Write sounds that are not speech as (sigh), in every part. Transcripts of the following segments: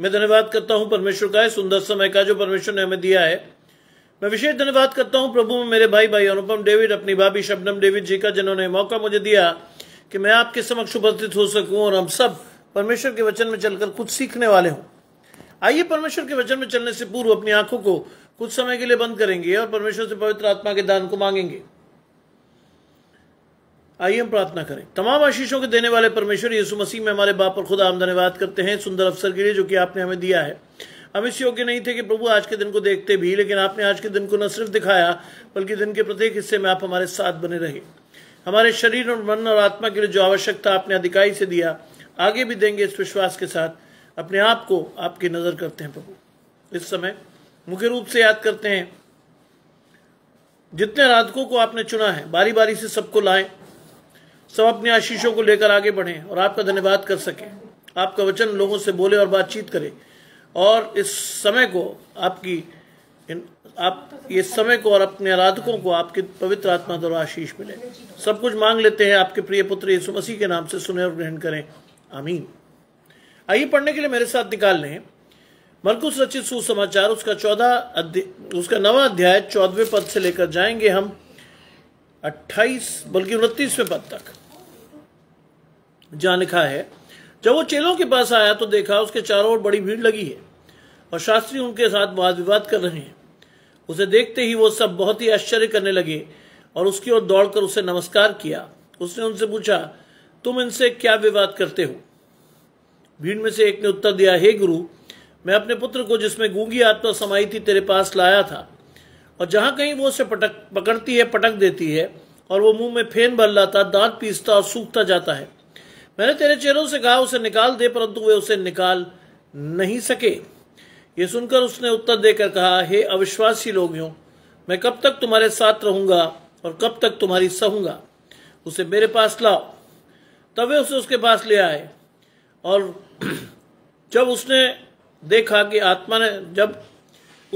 मैं धन्यवाद करता हूँ परमेश्वर का है सुंदर समय का जो परमेश्वर ने हमें दिया है मैं विशेष धन्यवाद करता हूँ प्रभु में मेरे भाई भाई अनुपम डेविड अपनी भाभी शबनम डेविड जी का जिन्होंने मौका मुझे दिया कि मैं आपके समक्ष उपस्थित हो सकूं और हम सब परमेश्वर के वचन में चलकर कुछ सीखने वाले हों आइए परमेश्वर के वचन में चलने से पूर्व अपनी आंखों को कुछ समय के लिए बंद करेंगे और परमेश्वर से पवित्र आत्मा के दान को मांगेंगे आइए हम प्रार्थना करें तमाम आशीषों के देने वाले परमेश्वर यीशु मसीह में हमारे बाप और खुदा हम धन्यवाद करते हैं सुंदर अवसर के लिए जो कि आपने हमें दिया है हम इस योग्य नहीं थे कि प्रभु आज के दिन को देखते भी लेकिन आपने आज के दिन को न सिर्फ दिखाया बल्कि दिन के प्रत्येक हिस्से में आप हमारे साथ बने रहे हमारे शरीर और मन और आत्मा के लिए जो आवश्यकता आपने अधिकाई से दिया आगे भी देंगे इस विश्वास के साथ अपने आप को आपकी नज़र करते हैं प्रभु इस समय मुख्य रूप से याद करते हैं जितने आराधकों को आपने चुना है बारी बारी से सबको लाएं सब अपने आशीषों को लेकर आगे बढ़ें और आपका धन्यवाद कर सकें आपका वचन लोगों से बोले और बातचीत करें और इस समय को आपकी इन आप ये समय को और अपने आराधकों को आपके पवित्र आत्मा द्वारा आशीष मिले सब कुछ मांग लेते हैं आपके प्रिय पुत्र यीशु मसीह के नाम से सुने और ग्रहण करें आमीन आइए पढ़ने के लिए मेरे साथ निकाल लें मरकुश रचित सुसमाचार उसका चौदह उसका नवा अध्याय चौदहवें पद से लेकर जाएंगे हम अट्ठाईस बल्कि उनतीसवें पद तक जहां लिखा है जब वो चेलों के पास आया तो देखा उसके चारों ओर बड़ी भीड़ लगी है और शास्त्री उनके साथ वाद विवाद कर रहे हैं उसे देखते ही वो सब बहुत ही आश्चर्य करने लगे और उसकी ओर दौड़कर उसे नमस्कार किया उसने उनसे पूछा तुम इनसे क्या विवाद करते हो भीड़ में से एक ने उत्तर दिया हे गुरु मैं अपने पुत्र को जिसमें गूंगी आत्मा समाई थी तेरे पास लाया था और जहां कहीं वो उसे पटक पकड़ती है पटक देती है और वो मुंह में फेन भर लाता दांत पीसता और सूखता जाता है मैंने तेरे चेहरों से कहा उसे निकाल दे परंतु वे उसे निकाल नहीं सके ये सुनकर उसने उत्तर देकर कहा हे अविश्वासी लोगियों मैं कब तक तुम्हारे साथ रहूंगा और कब तक तुम्हारी सहूंगा उसे मेरे पास लाओ तब वे उसे उसके पास ले आए और (clears throat) जब उसने देखा कि आत्मा ने जब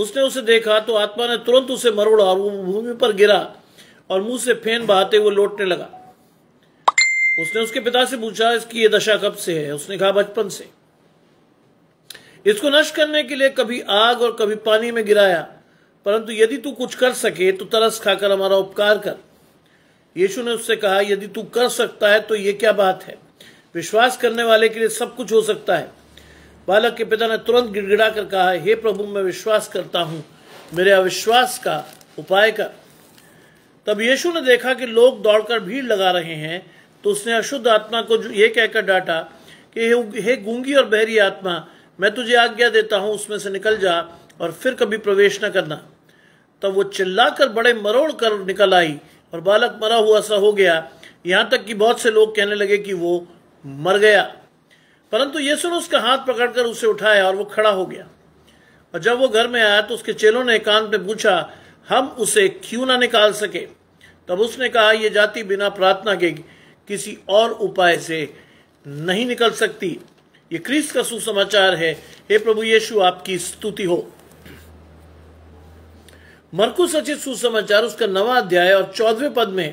उसने उसे देखा तो आत्मा ने तुरंत उसे मरोड़ा और वो भूमि पर गिरा और मुंह से फेन बहाते हुए लौटने लगा उसने उसके पिता से पूछा इसकी ये दशा कब से है उसने कहा बचपन से इसको नष्ट करने के लिए कभी आग और कभी पानी में गिराया परंतु यदि तू कुछ कर सके तो तरस खाकर हमारा उपकार कर यीशु ने उससे कहा यदि तू कर सकता है तो ये क्या बात है विश्वास करने वाले के लिए सब कुछ हो सकता है बालक के पिता ने तुरंत गिड़गिड़ा कर कहा हे प्रभु मैं विश्वास करता हूं मेरे अविश्वास का उपाय कर तब यीशु ने देखा कि लोग दौड़कर भीड़ लगा रहे हैं तो उसने अशुद्ध आत्मा को ये कहकर डांटा कि हे गूंगी और बहरी आत्मा मैं तुझे आज्ञा देता हूं उसमें से निकल जा और फिर कभी प्रवेश न करना तब वो चिल्लाकर बड़े मरोड़ कर निकल आई और बालक मरा हुआ सा हो गया यहां तक कि बहुत से लोग कहने लगे कि वो मर गया परंतु यीशु ने उसका हाथ पकड़कर उसे उठाया और वो खड़ा हो गया और जब वो घर में आया तो उसके चेलों ने एकांत में पूछा हम उसे क्यों ना निकाल सके तब उसने कहा यह जाति बिना प्रार्थना के किसी और उपाय से नहीं निकल सकती ये क्रिस्त का सुसमाचार है हे प्रभु यीशु आपकी स्तुति हो मरकु सचित सुसमाचार उसका नवा अध्याय और चौदवे पद में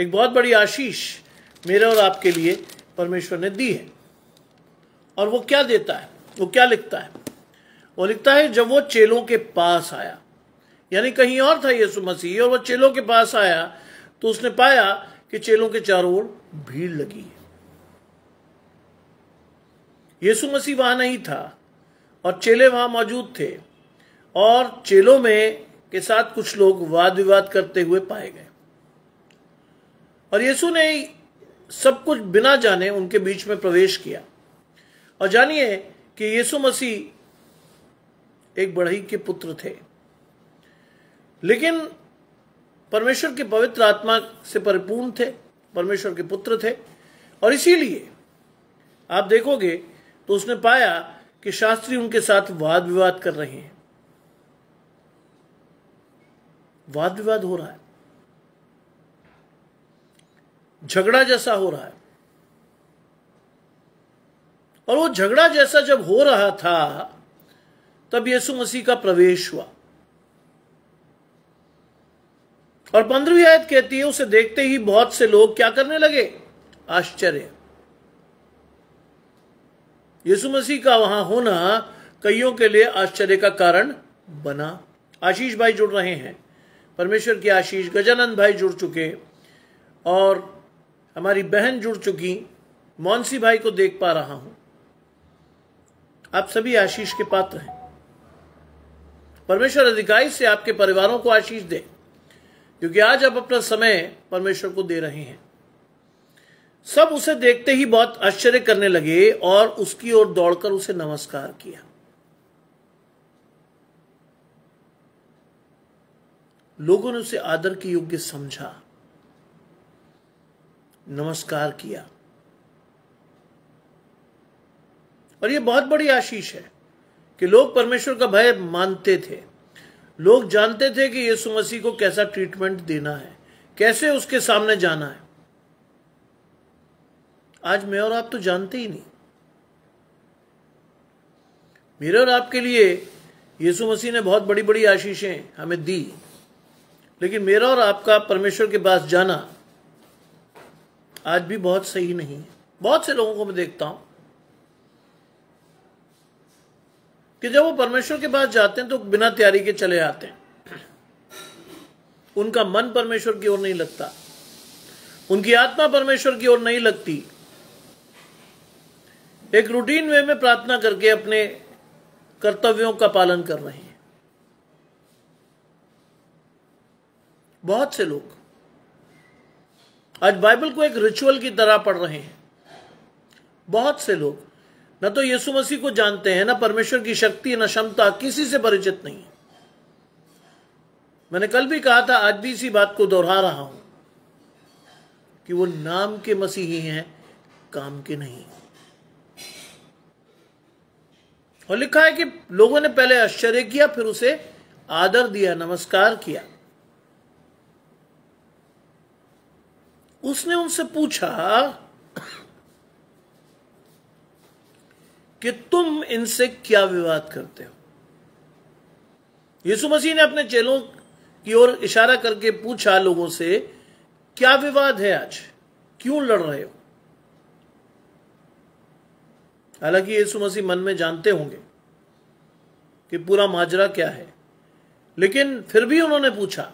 एक बहुत बड़ी आशीष मेरे और आपके लिए परमेश्वर ने दी है और वो क्या देता है वो क्या लिखता है वो लिखता है जब वो चेलों के पास आया यानी कहीं और था यीशु मसीह और वो चेलों के पास आया तो उसने पाया कि चेलों के चारों ओर भीड़ लगी है यीशु मसीह वहां नहीं था और चेले वहां मौजूद थे और चेलों में के साथ कुछ लोग वाद विवाद करते हुए पाए गए और यीशु ने सब कुछ बिना जाने उनके बीच में प्रवेश किया और जानिए कि यीशु मसीह एक बढ़ई के पुत्र थे लेकिन परमेश्वर के पवित्र आत्मा से परिपूर्ण थे परमेश्वर के पुत्र थे और इसीलिए आप देखोगे तो उसने पाया कि शास्त्री उनके साथ वाद विवाद कर रहे हैं वाद विवाद हो रहा है झगड़ा जैसा हो रहा है और वो झगड़ा जैसा जब हो रहा था तब यीशु मसीह का प्रवेश हुआ और पंद्रहवीं आयत कहती है उसे देखते ही बहुत से लोग क्या करने लगे आश्चर्य यीशु मसीह का वहां होना कईयों के लिए आश्चर्य का कारण बना आशीष भाई जुड़ रहे हैं परमेश्वर की आशीष गजानंद भाई जुड़ चुके और हमारी बहन जुड़ चुकी मौनसी भाई को देख पा रहा हूं आप सभी आशीष के पात्र हैं परमेश्वर अधिकारी से आपके परिवारों को आशीष दे क्योंकि आज आप अपना समय परमेश्वर को दे रहे हैं सब उसे देखते ही बहुत आश्चर्य करने लगे और उसकी ओर दौड़कर उसे नमस्कार किया लोगों ने उसे आदर के योग्य समझा नमस्कार किया और यह बहुत बड़ी आशीष है कि लोग परमेश्वर का भय मानते थे लोग जानते थे कि यीशु मसीह को कैसा ट्रीटमेंट देना है कैसे उसके सामने जाना है आज मैं और आप तो जानते ही नहीं मेरे और आपके लिए यीशु मसीह ने बहुत बड़ी बड़ी आशीषें हमें दी लेकिन मेरा और आपका परमेश्वर के पास जाना आज भी बहुत सही नहीं है बहुत से लोगों को मैं देखता हूं कि जब वो परमेश्वर के पास जाते हैं तो बिना तैयारी के चले आते हैं उनका मन परमेश्वर की ओर नहीं लगता उनकी आत्मा परमेश्वर की ओर नहीं लगती एक रूटीन वे में प्रार्थना करके अपने कर्तव्यों का पालन कर रहे हैं बहुत से लोग आज बाइबल को एक रिचुअल की तरह पढ़ रहे हैं बहुत से लोग न तो यीशु मसीह को जानते हैं ना परमेश्वर की शक्ति ना क्षमता किसी से परिचित नहीं मैंने कल भी कहा था आज भी इसी बात को दोहरा रहा हूं कि वो नाम के मसीही हैं काम के नहीं और लिखा है कि लोगों ने पहले आश्चर्य किया फिर उसे आदर दिया नमस्कार किया उसने उनसे पूछा कि तुम इनसे क्या विवाद करते हो यीशु मसीह ने अपने चेलों की ओर इशारा करके पूछा लोगों से क्या विवाद है आज क्यों लड़ रहे हो हालांकि यीशु मसीह मन में जानते होंगे कि पूरा माजरा क्या है लेकिन फिर भी उन्होंने पूछा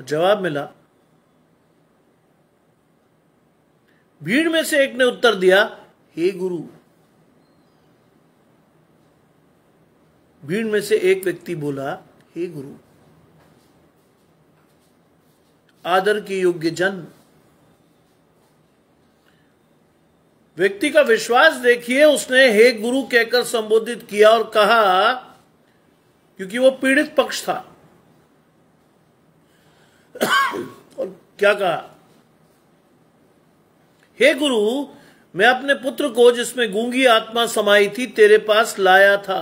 जवाब मिला भीड़ में से एक ने उत्तर दिया हे गुरु भीड़ में से एक व्यक्ति बोला हे गुरु आदर के योग्य जन व्यक्ति का विश्वास देखिए उसने हे गुरु कहकर संबोधित किया और कहा क्योंकि वो पीड़ित पक्ष था और क्या कहा हे गुरु मैं अपने पुत्र को जिसमें गूंगी आत्मा समाई थी तेरे पास लाया था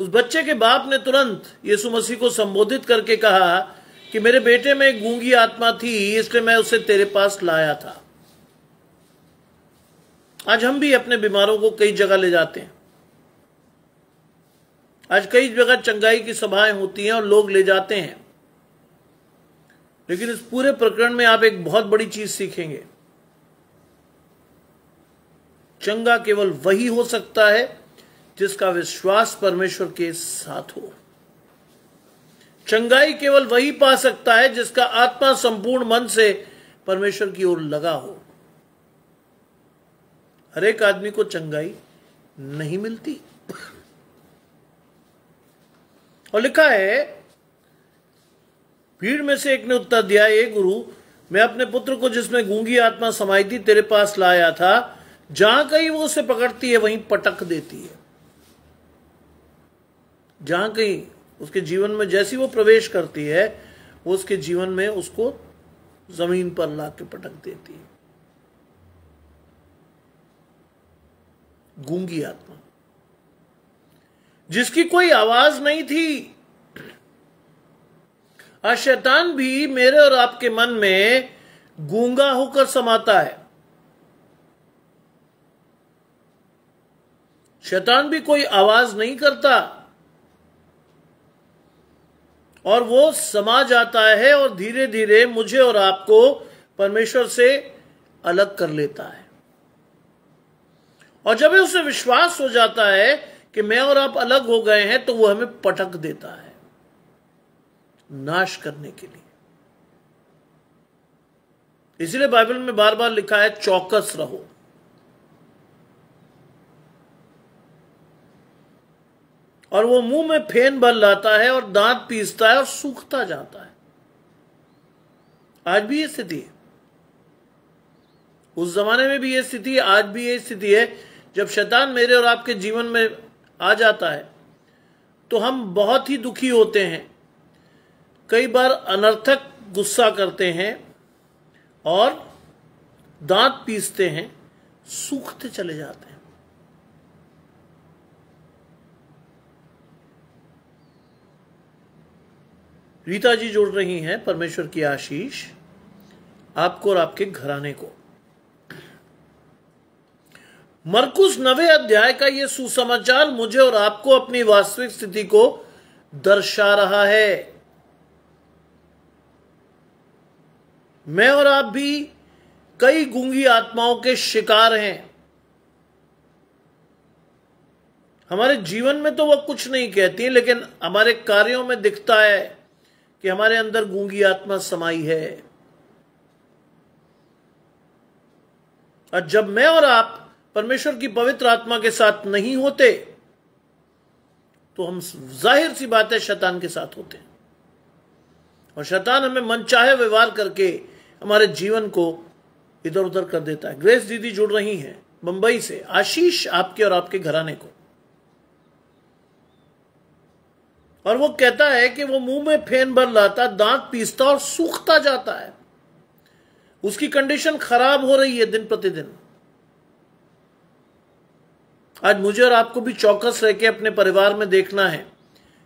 उस बच्चे के बाप ने तुरंत यीशु मसीह को संबोधित करके कहा कि मेरे बेटे में गूंगी आत्मा थी इसलिए मैं उसे तेरे पास लाया था आज हम भी अपने बीमारों को कई जगह ले जाते हैं आज कई जगह चंगाई की सभाएं होती हैं और लोग ले जाते हैं लेकिन इस पूरे प्रकरण में आप एक बहुत बड़ी चीज सीखेंगे चंगा केवल वही हो सकता है जिसका विश्वास परमेश्वर के साथ हो चंगाई केवल वही पा सकता है जिसका आत्मा संपूर्ण मन से परमेश्वर की ओर लगा हो हर एक आदमी को चंगाई नहीं मिलती और लिखा है भीड़ में से एक ने उत्तर दिया ये गुरु मैं अपने पुत्र को जिसमें गूंगी आत्मा समाई थी तेरे पास लाया था जहां कहीं वो उसे पकड़ती है वहीं पटक देती है जहां कहीं उसके जीवन में जैसी वो प्रवेश करती है वो उसके जीवन में उसको जमीन पर ला के पटक देती है गूंगी आत्मा जिसकी कोई आवाज नहीं थी हाँ शैतान भी मेरे और आपके मन में गूंगा होकर समाता है शैतान भी कोई आवाज नहीं करता और वो समा जाता है और धीरे धीरे मुझे और आपको परमेश्वर से अलग कर लेता है और जब उसे विश्वास हो जाता है कि मैं और आप अलग हो गए हैं तो वो हमें पटक देता है नाश करने के लिए इसीलिए बाइबल में बार बार लिखा है चौकस रहो और वो मुंह में फेन भर लाता है और दांत पीसता है और सूखता जाता है आज भी ये स्थिति है उस जमाने में भी ये स्थिति है आज भी ये स्थिति है जब शैतान मेरे और आपके जीवन में आ जाता है तो हम बहुत ही दुखी होते हैं कई बार अनर्थक गुस्सा करते हैं और दांत पीसते हैं सूखते चले जाते हैं रीता जी जोड़ रही हैं परमेश्वर की आशीष आपको और आपके घराने को मरकुस नवे अध्याय का यह सुसमाचार मुझे और आपको अपनी वास्तविक स्थिति को दर्शा रहा है मैं और आप भी कई गूंगी आत्माओं के शिकार हैं हमारे जीवन में तो वह कुछ नहीं कहती लेकिन हमारे कार्यों में दिखता है कि हमारे अंदर गूंगी आत्मा समाई है और जब मैं और आप परमेश्वर की पवित्र आत्मा के साथ नहीं होते तो हम जाहिर सी बात है शैतान के साथ होते हैं और शैतान हमें मनचाहे व्यवहार करके हमारे जीवन को इधर उधर कर देता है ग्रेस दीदी जुड़ रही हैं मुंबई से आशीष आपके और आपके घराने को और वो कहता है कि वो मुंह में फेन भर लाता दांत पीसता और सूखता जाता है उसकी कंडीशन खराब हो रही है दिन प्रतिदिन आज मुझे और आपको भी चौकस रह के अपने परिवार में देखना है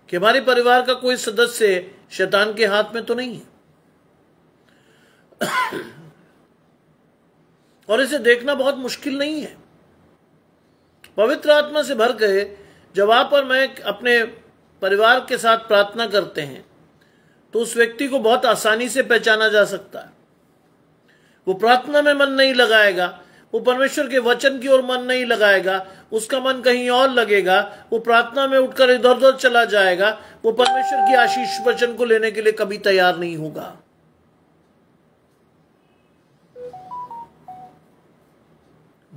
कि हमारे परिवार का कोई सदस्य शैतान के हाथ में तो नहीं है और इसे देखना बहुत मुश्किल नहीं है पवित्र आत्मा से भर गए जब आप और मैं अपने परिवार के साथ प्रार्थना करते हैं तो उस व्यक्ति को बहुत आसानी से पहचाना जा सकता है वो प्रार्थना में मन नहीं लगाएगा वो परमेश्वर के वचन की ओर मन नहीं लगाएगा उसका मन कहीं और लगेगा वो प्रार्थना में उठकर इधर उधर चला जाएगा वो परमेश्वर की आशीष वचन को लेने के लिए कभी तैयार नहीं होगा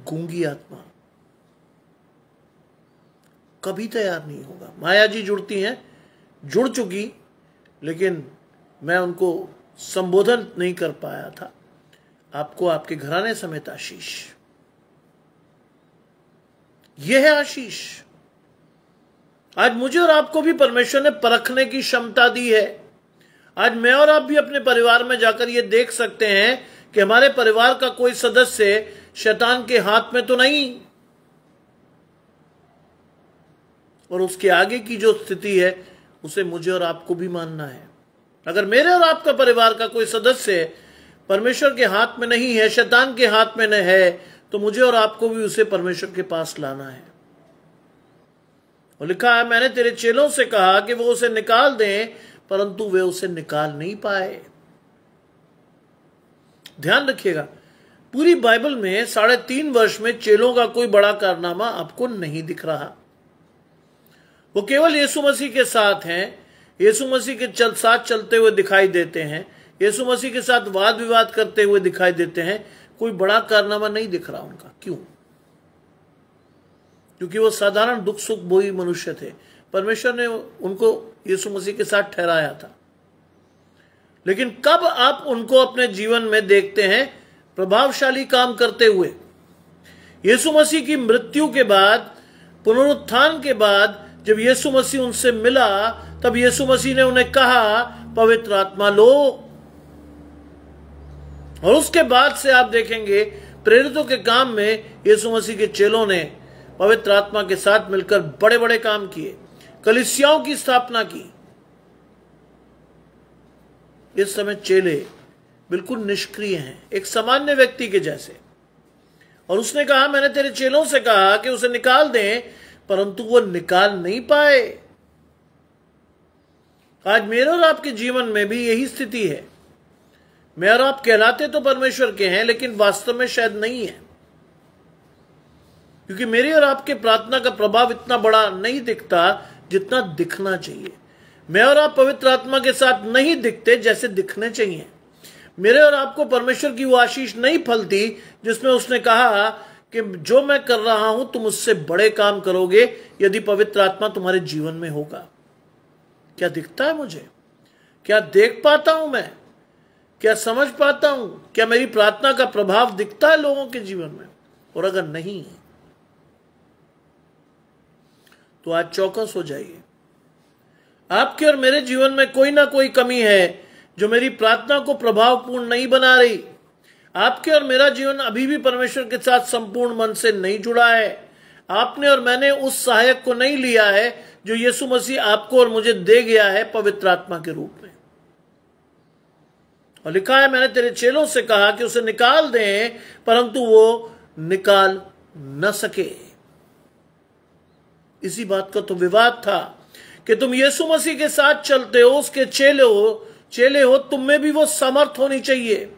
गूंगी आत्मा कभी तैयार नहीं होगा माया जी जुड़ती हैं जुड़ चुकी लेकिन मैं उनको संबोधन नहीं कर पाया था आपको आपके घराने समेत आशीष यह है आशीष आज मुझे और आपको भी परमेश्वर ने परखने की क्षमता दी है आज मैं और आप भी अपने परिवार में जाकर यह देख सकते हैं कि हमारे परिवार का कोई सदस्य शैतान के हाथ में तो नहीं और उसके आगे की जो स्थिति है उसे मुझे और आपको भी मानना है अगर मेरे और आपका परिवार का कोई सदस्य परमेश्वर के हाथ में नहीं है शैतान के हाथ में नहीं है तो मुझे और आपको भी उसे परमेश्वर के पास लाना है और लिखा है मैंने तेरे चेलों से कहा कि वो उसे निकाल दें परंतु वे उसे निकाल नहीं पाए ध्यान रखिएगा पूरी बाइबल में साढ़े तीन वर्ष में चेलों का कोई बड़ा कारनामा आपको नहीं दिख रहा वो केवल यीशु मसीह के साथ हैं यीशु मसीह के चल साथ चलते हुए दिखाई देते हैं यीशु मसीह के साथ वाद विवाद करते हुए दिखाई देते हैं कोई बड़ा कारनामा नहीं दिख रहा उनका क्यों क्योंकि वो साधारण दुख सुख बोई मनुष्य थे परमेश्वर ने उनको यीशु मसीह के साथ ठहराया था लेकिन कब आप उनको अपने जीवन में देखते हैं प्रभावशाली काम करते हुए यीशु मसीह की मृत्यु के बाद पुनरुत्थान के बाद जब यीशु मसीह उनसे मिला तब यीशु मसीह ने उन्हें कहा पवित्र आत्मा लो और उसके बाद से आप देखेंगे प्रेरितों के काम में यीशु मसीह के चेलों ने पवित्र आत्मा के साथ मिलकर बड़े बड़े काम किए कलिसियाओं की स्थापना की इस समय चेले बिल्कुल निष्क्रिय हैं एक सामान्य व्यक्ति के जैसे और उसने कहा मैंने तेरे चेलों से कहा कि उसे निकाल दें परंतु वो निकाल नहीं पाए आज मेरे और आपके जीवन में भी यही स्थिति है मैं और आप कहलाते तो परमेश्वर के हैं लेकिन वास्तव में शायद नहीं है क्योंकि मेरे और आपके प्रार्थना का प्रभाव इतना बड़ा नहीं दिखता जितना दिखना चाहिए मैं और आप पवित्र आत्मा के साथ नहीं दिखते जैसे दिखने चाहिए मेरे और आपको परमेश्वर की वो आशीष नहीं फलती जिसमें उसने कहा कि जो मैं कर रहा हूं तुम उससे बड़े काम करोगे यदि पवित्र आत्मा तुम्हारे जीवन में होगा क्या दिखता है मुझे क्या देख पाता हूं मैं क्या समझ पाता हूं क्या मेरी प्रार्थना का प्रभाव दिखता है लोगों के जीवन में और अगर नहीं तो आज चौकस हो जाइए आपके और मेरे जीवन में कोई ना कोई कमी है जो मेरी प्रार्थना को प्रभावपूर्ण नहीं बना रही आपके और मेरा जीवन अभी भी परमेश्वर के साथ संपूर्ण मन से नहीं जुड़ा है आपने और मैंने उस सहायक को नहीं लिया है जो यीशु मसीह आपको और मुझे दे गया है पवित्र आत्मा के रूप में और लिखा है मैंने तेरे चेलों से कहा कि उसे निकाल दें परंतु वो निकाल न सके इसी बात का तो विवाद था कि तुम यीशु मसीह के साथ चलते हो उसके चेले हो चेले हो तुम में भी वो समर्थ होनी चाहिए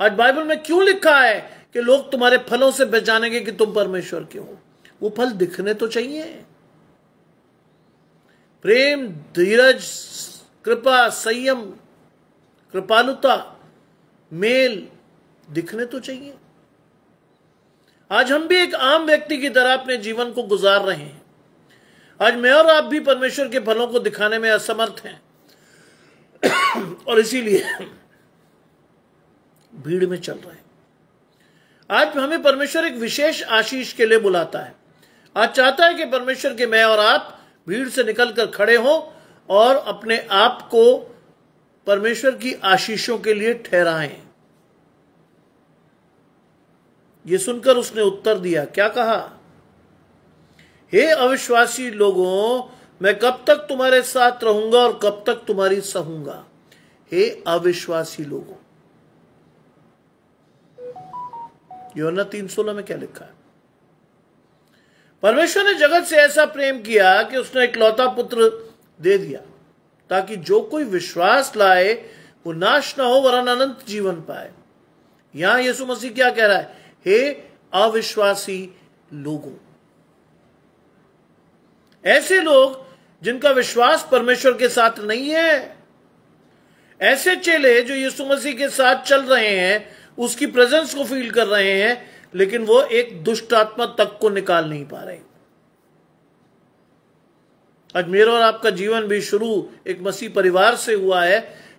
आज बाइबल में क्यों लिखा है कि लोग तुम्हारे फलों से बचानेंगे कि तुम परमेश्वर के हो वो फल दिखने तो चाहिए प्रेम धीरज कृपा संयम कृपालुता मेल दिखने तो चाहिए आज हम भी एक आम व्यक्ति की तरह अपने जीवन को गुजार रहे हैं आज मैं और आप भी परमेश्वर के फलों को दिखाने में असमर्थ हैं और इसीलिए भीड़ में चल रहे हैं आज हमें परमेश्वर एक विशेष आशीष के लिए बुलाता है आज चाहता है कि परमेश्वर के मैं और आप भीड़ से निकलकर खड़े हों और अपने आप को परमेश्वर की आशीषों के लिए ठहराएं ये सुनकर उसने उत्तर दिया क्या कहा हे अविश्वासी लोगों मैं कब तक तुम्हारे साथ रहूंगा और कब तक तुम्हारी सहूंगा हे अविश्वासी लोगों योना तीन सोलह में क्या लिखा है परमेश्वर ने जगत से ऐसा प्रेम किया कि उसने एक लौता पुत्र दे दिया ताकि जो कोई विश्वास लाए वो नाश ना हो वरन अनंत जीवन पाए यहां यीशु मसीह क्या कह रहा है हे अविश्वासी लोगों ऐसे लोग जिनका विश्वास परमेश्वर के साथ नहीं है ऐसे चेले जो यीशु मसीह के साथ चल रहे हैं उसकी प्रेजेंस को फील कर रहे हैं लेकिन वो एक दुष्ट आत्मा तक को निकाल नहीं पा रहे आज मेरा और आपका जीवन भी शुरू एक मसीह परिवार से हुआ है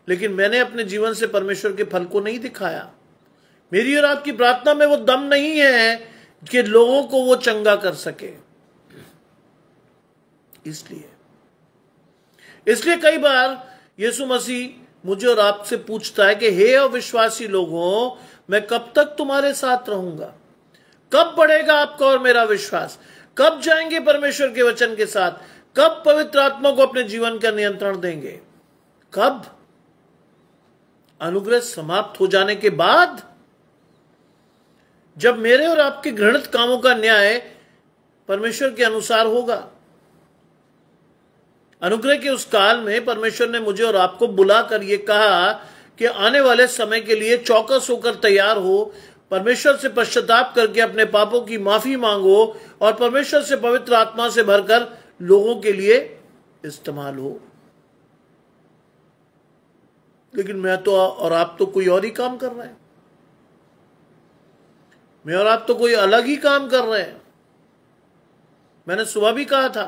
लेकिन मैंने अपने जीवन से परमेश्वर के फल को नहीं दिखाया मेरी और आपकी प्रार्थना में वो दम नहीं है कि लोगों को वो चंगा कर सके इसलिए इसलिए कई बार यीशु मसीह मुझे और आपसे पूछता है कि हे अविश्वासी लोगों मैं कब तक तुम्हारे साथ रहूंगा कब बढ़ेगा आपका और मेरा विश्वास कब जाएंगे परमेश्वर के वचन के साथ कब पवित्र आत्मा को अपने जीवन का नियंत्रण देंगे कब अनुग्रह समाप्त हो जाने के बाद जब मेरे और आपके घृणित कामों का न्याय परमेश्वर के अनुसार होगा अनुग्रह के उस काल में परमेश्वर ने मुझे और आपको बुलाकर ये कहा कि आने वाले समय के लिए चौकस होकर तैयार हो परमेश्वर से पश्चाताप करके अपने पापों की माफी मांगो और परमेश्वर से पवित्र आत्मा से भरकर लोगों के लिए इस्तेमाल हो लेकिन मैं तो और आप तो कोई और ही काम कर रहे हैं मैं और आप तो कोई अलग ही काम कर रहे हैं मैंने सुबह भी कहा था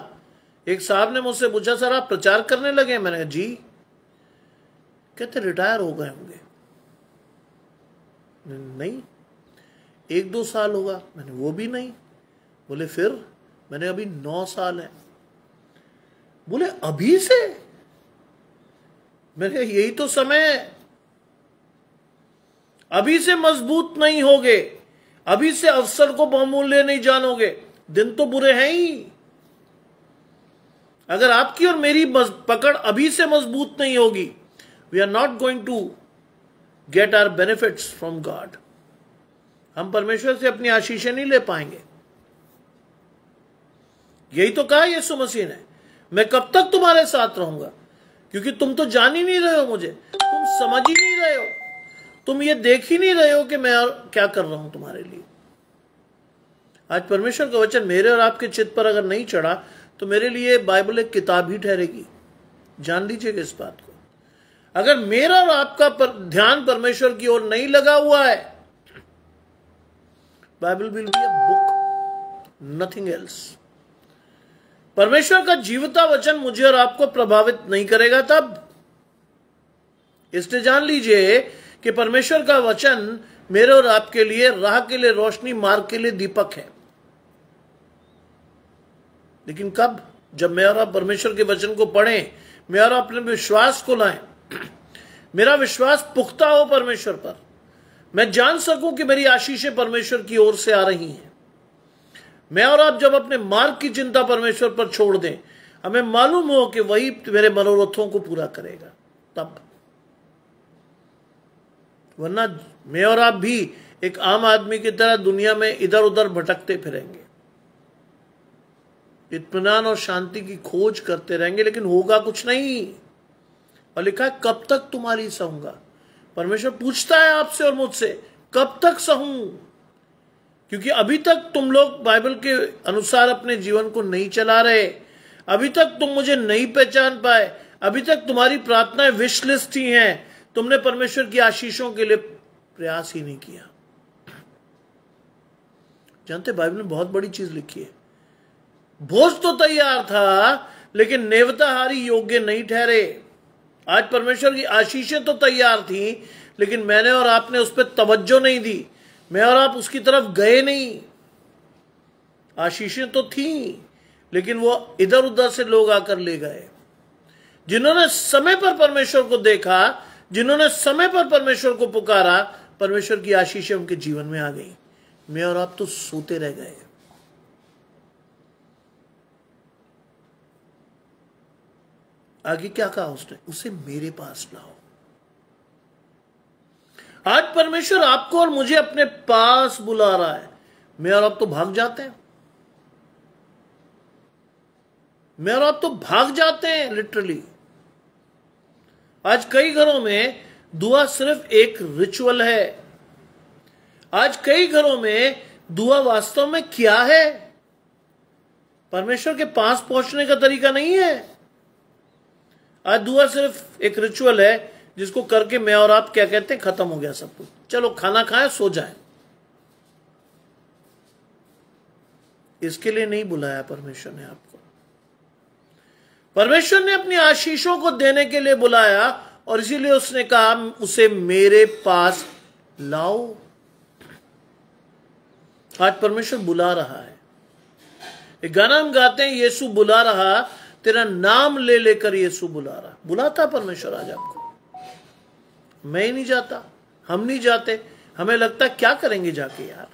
एक साहब ने मुझसे पूछा सर आप प्रचार करने लगे मैंने जी कहते रिटायर हो गए होंगे नहीं एक दो साल होगा मैंने वो भी नहीं बोले फिर मैंने अभी नौ साल है बोले अभी से मैंने यही तो समय है अभी से मजबूत नहीं होगे अभी से अवसर को बहुमूल्य नहीं जानोगे दिन तो बुरे हैं ही अगर आपकी और मेरी पकड़ अभी से मजबूत नहीं होगी we are not going to get our benefits from God हम परमेश्वर से अपनी आशीषें नहीं ले पाएंगे यही तो कहा यीशु मसीह ने मैं कब तक तुम्हारे साथ रहूंगा क्योंकि तुम तो जान ही नहीं रहे हो मुझे तुम समझ ही नहीं रहे हो तुम ये देख ही नहीं रहे हो कि मैं क्या कर रहा हूं तुम्हारे लिए आज परमेश्वर का वचन मेरे और आपके चित्त पर अगर नहीं चढ़ा तो मेरे लिए बाइबल एक किताब ही ठहरेगी जान लीजिएगा इस बात को अगर मेरा और आपका पर, ध्यान परमेश्वर की ओर नहीं लगा हुआ है Bible will be a book nothing else परमेश्वर का जीवता वचन मुझे और आपको प्रभावित नहीं करेगा तब इसलिए जान लीजिए कि परमेश्वर का वचन मेरे और आपके लिए राह के लिए रोशनी मार्ग के लिए दीपक है लेकिन कब जब मैं और आप परमेश्वर के वचन को पढ़ें और अपने विश्वास को लाएं (clears throat) मेरा विश्वास पुख्ता हो परमेश्वर पर मैं जान सकूं कि मेरी आशीषें परमेश्वर की ओर से आ रही हैं मैं और आप जब अपने मार्ग की चिंता परमेश्वर पर छोड़ दें हमें मालूम हो कि वही मेरे मनोरथों को पूरा करेगा तब वरना मैं और आप भी एक आम आदमी की तरह दुनिया में इधर उधर भटकते फिरेंगे इतमान और शांति की खोज करते रहेंगे लेकिन होगा कुछ नहीं और लिखा है कब तक तुम्हारी सहूंगा परमेश्वर पूछता है आपसे और मुझसे कब तक सहूं क्योंकि अभी तक तुम लोग बाइबल के अनुसार अपने जीवन को नहीं चला रहे अभी तक तुम मुझे नहीं पहचान पाए अभी तक तुम्हारी प्रार्थनाएं विशलिस्ट ही हैं तुमने परमेश्वर की आशीषों के लिए प्रयास ही नहीं किया जानते बाइबल में बहुत बड़ी चीज लिखी है भोज तो तैयार था लेकिन नेवताहारी योग्य नहीं ठहरे आज परमेश्वर की आशीषें तो तैयार थी लेकिन मैंने और आपने उस पर तवज्जो नहीं दी मैं और आप उसकी तरफ गए नहीं आशीषें तो थी लेकिन वो इधर उधर से लोग आकर ले गए जिन्होंने समय पर परमेश्वर को देखा जिन्होंने समय पर परमेश्वर को पुकारा परमेश्वर की आशीषें उनके जीवन में आ गई मैं और आप तो सोते रह गए आगे क्या कहा उसने उसे मेरे पास लाओ आज परमेश्वर आपको और मुझे अपने पास बुला रहा है मैं और आप तो भाग जाते हैं मैं और आप तो भाग जाते हैं लिटरली आज कई घरों में दुआ सिर्फ एक रिचुअल है आज कई घरों में दुआ वास्तव में क्या है परमेश्वर के पास पहुंचने का तरीका नहीं है आज दुआ सिर्फ एक रिचुअल है जिसको करके मैं और आप क्या कहते हैं खत्म हो गया सब कुछ चलो खाना खाए सो जाए इसके लिए नहीं बुलाया परमेश्वर ने आपको परमेश्वर ने अपनी आशीषों को देने के लिए बुलाया और इसीलिए उसने कहा उसे मेरे पास लाओ आज परमेश्वर बुला रहा है एक गाना हम गाते हैं यीशु बुला रहा तेरा नाम ले लेकर यीशु बुला रहा बुलाता परमेश्वर आज आपको मैं ही नहीं जाता हम नहीं जाते हमें लगता क्या करेंगे जाके यार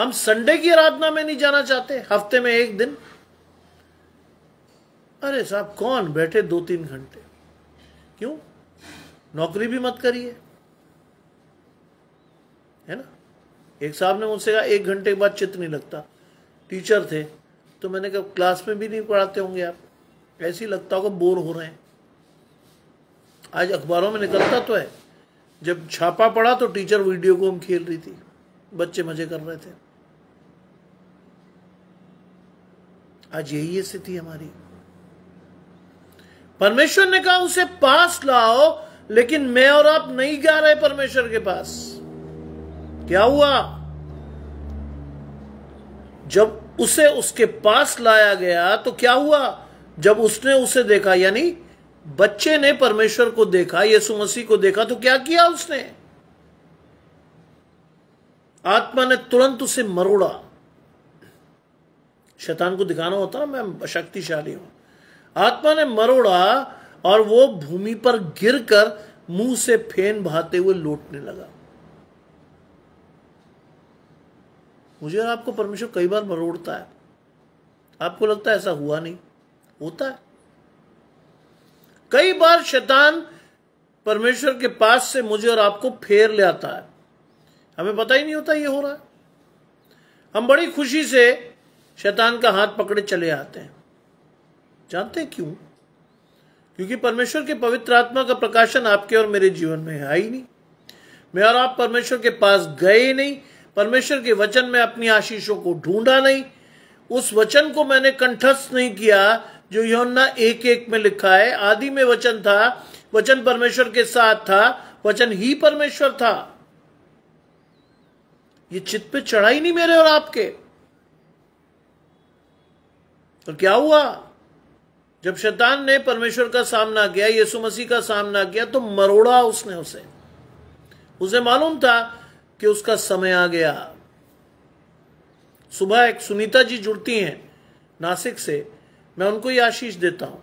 हम संडे की आराधना में नहीं जाना चाहते हफ्ते में एक दिन अरे साहब कौन बैठे दो तीन घंटे क्यों नौकरी भी मत करिए है ना एक साहब ने मुझसे कहा एक घंटे के बाद चित्त नहीं लगता टीचर थे तो मैंने कहा क्लास में भी नहीं पढ़ाते होंगे आप ऐसे ही लगता होगा बोर हो रहे हैं आज अखबारों में निकलता तो है जब छापा पड़ा तो टीचर वीडियो हम खेल रही थी बच्चे मजे कर रहे थे आज यही स्थिति हमारी परमेश्वर ने कहा उसे पास लाओ लेकिन मैं और आप नहीं जा रहे परमेश्वर के पास क्या हुआ जब उसे उसके पास लाया गया तो क्या हुआ जब उसने उसे देखा यानी बच्चे ने परमेश्वर को देखा यीशु मसीह को देखा तो क्या किया उसने आत्मा ने तुरंत उसे मरोड़ा शैतान को दिखाना होता ना मैं शक्तिशाली हूं आत्मा ने मरोड़ा और वो भूमि पर गिरकर मुंह से फेन बहाते हुए लौटने लगा मुझे और आपको परमेश्वर कई बार मरोड़ता है आपको लगता है ऐसा हुआ नहीं होता है कई बार शैतान परमेश्वर के पास से मुझे और आपको फेर ले आता है हमें पता ही नहीं होता ये हो रहा है हम बड़ी खुशी से शैतान का हाथ पकड़े चले आते हैं जानते हैं क्यों क्योंकि परमेश्वर के पवित्र आत्मा का प्रकाशन आपके और मेरे जीवन में है ही नहीं मैं और आप परमेश्वर के पास गए नहीं परमेश्वर के वचन में अपनी आशीषों को ढूंढा नहीं उस वचन को मैंने कंठस्थ नहीं किया जो योना एक एक में लिखा है आदि में वचन था वचन परमेश्वर के साथ था वचन ही परमेश्वर था ये चित पे चढ़ा ही नहीं मेरे और आपके तो क्या हुआ जब शैतान ने परमेश्वर का सामना किया यीशु मसीह का सामना किया तो मरोड़ा उसने उसे उसे मालूम था कि उसका समय आ गया सुबह एक सुनीता जी जुड़ती हैं नासिक से मैं उनको ये आशीष देता हूं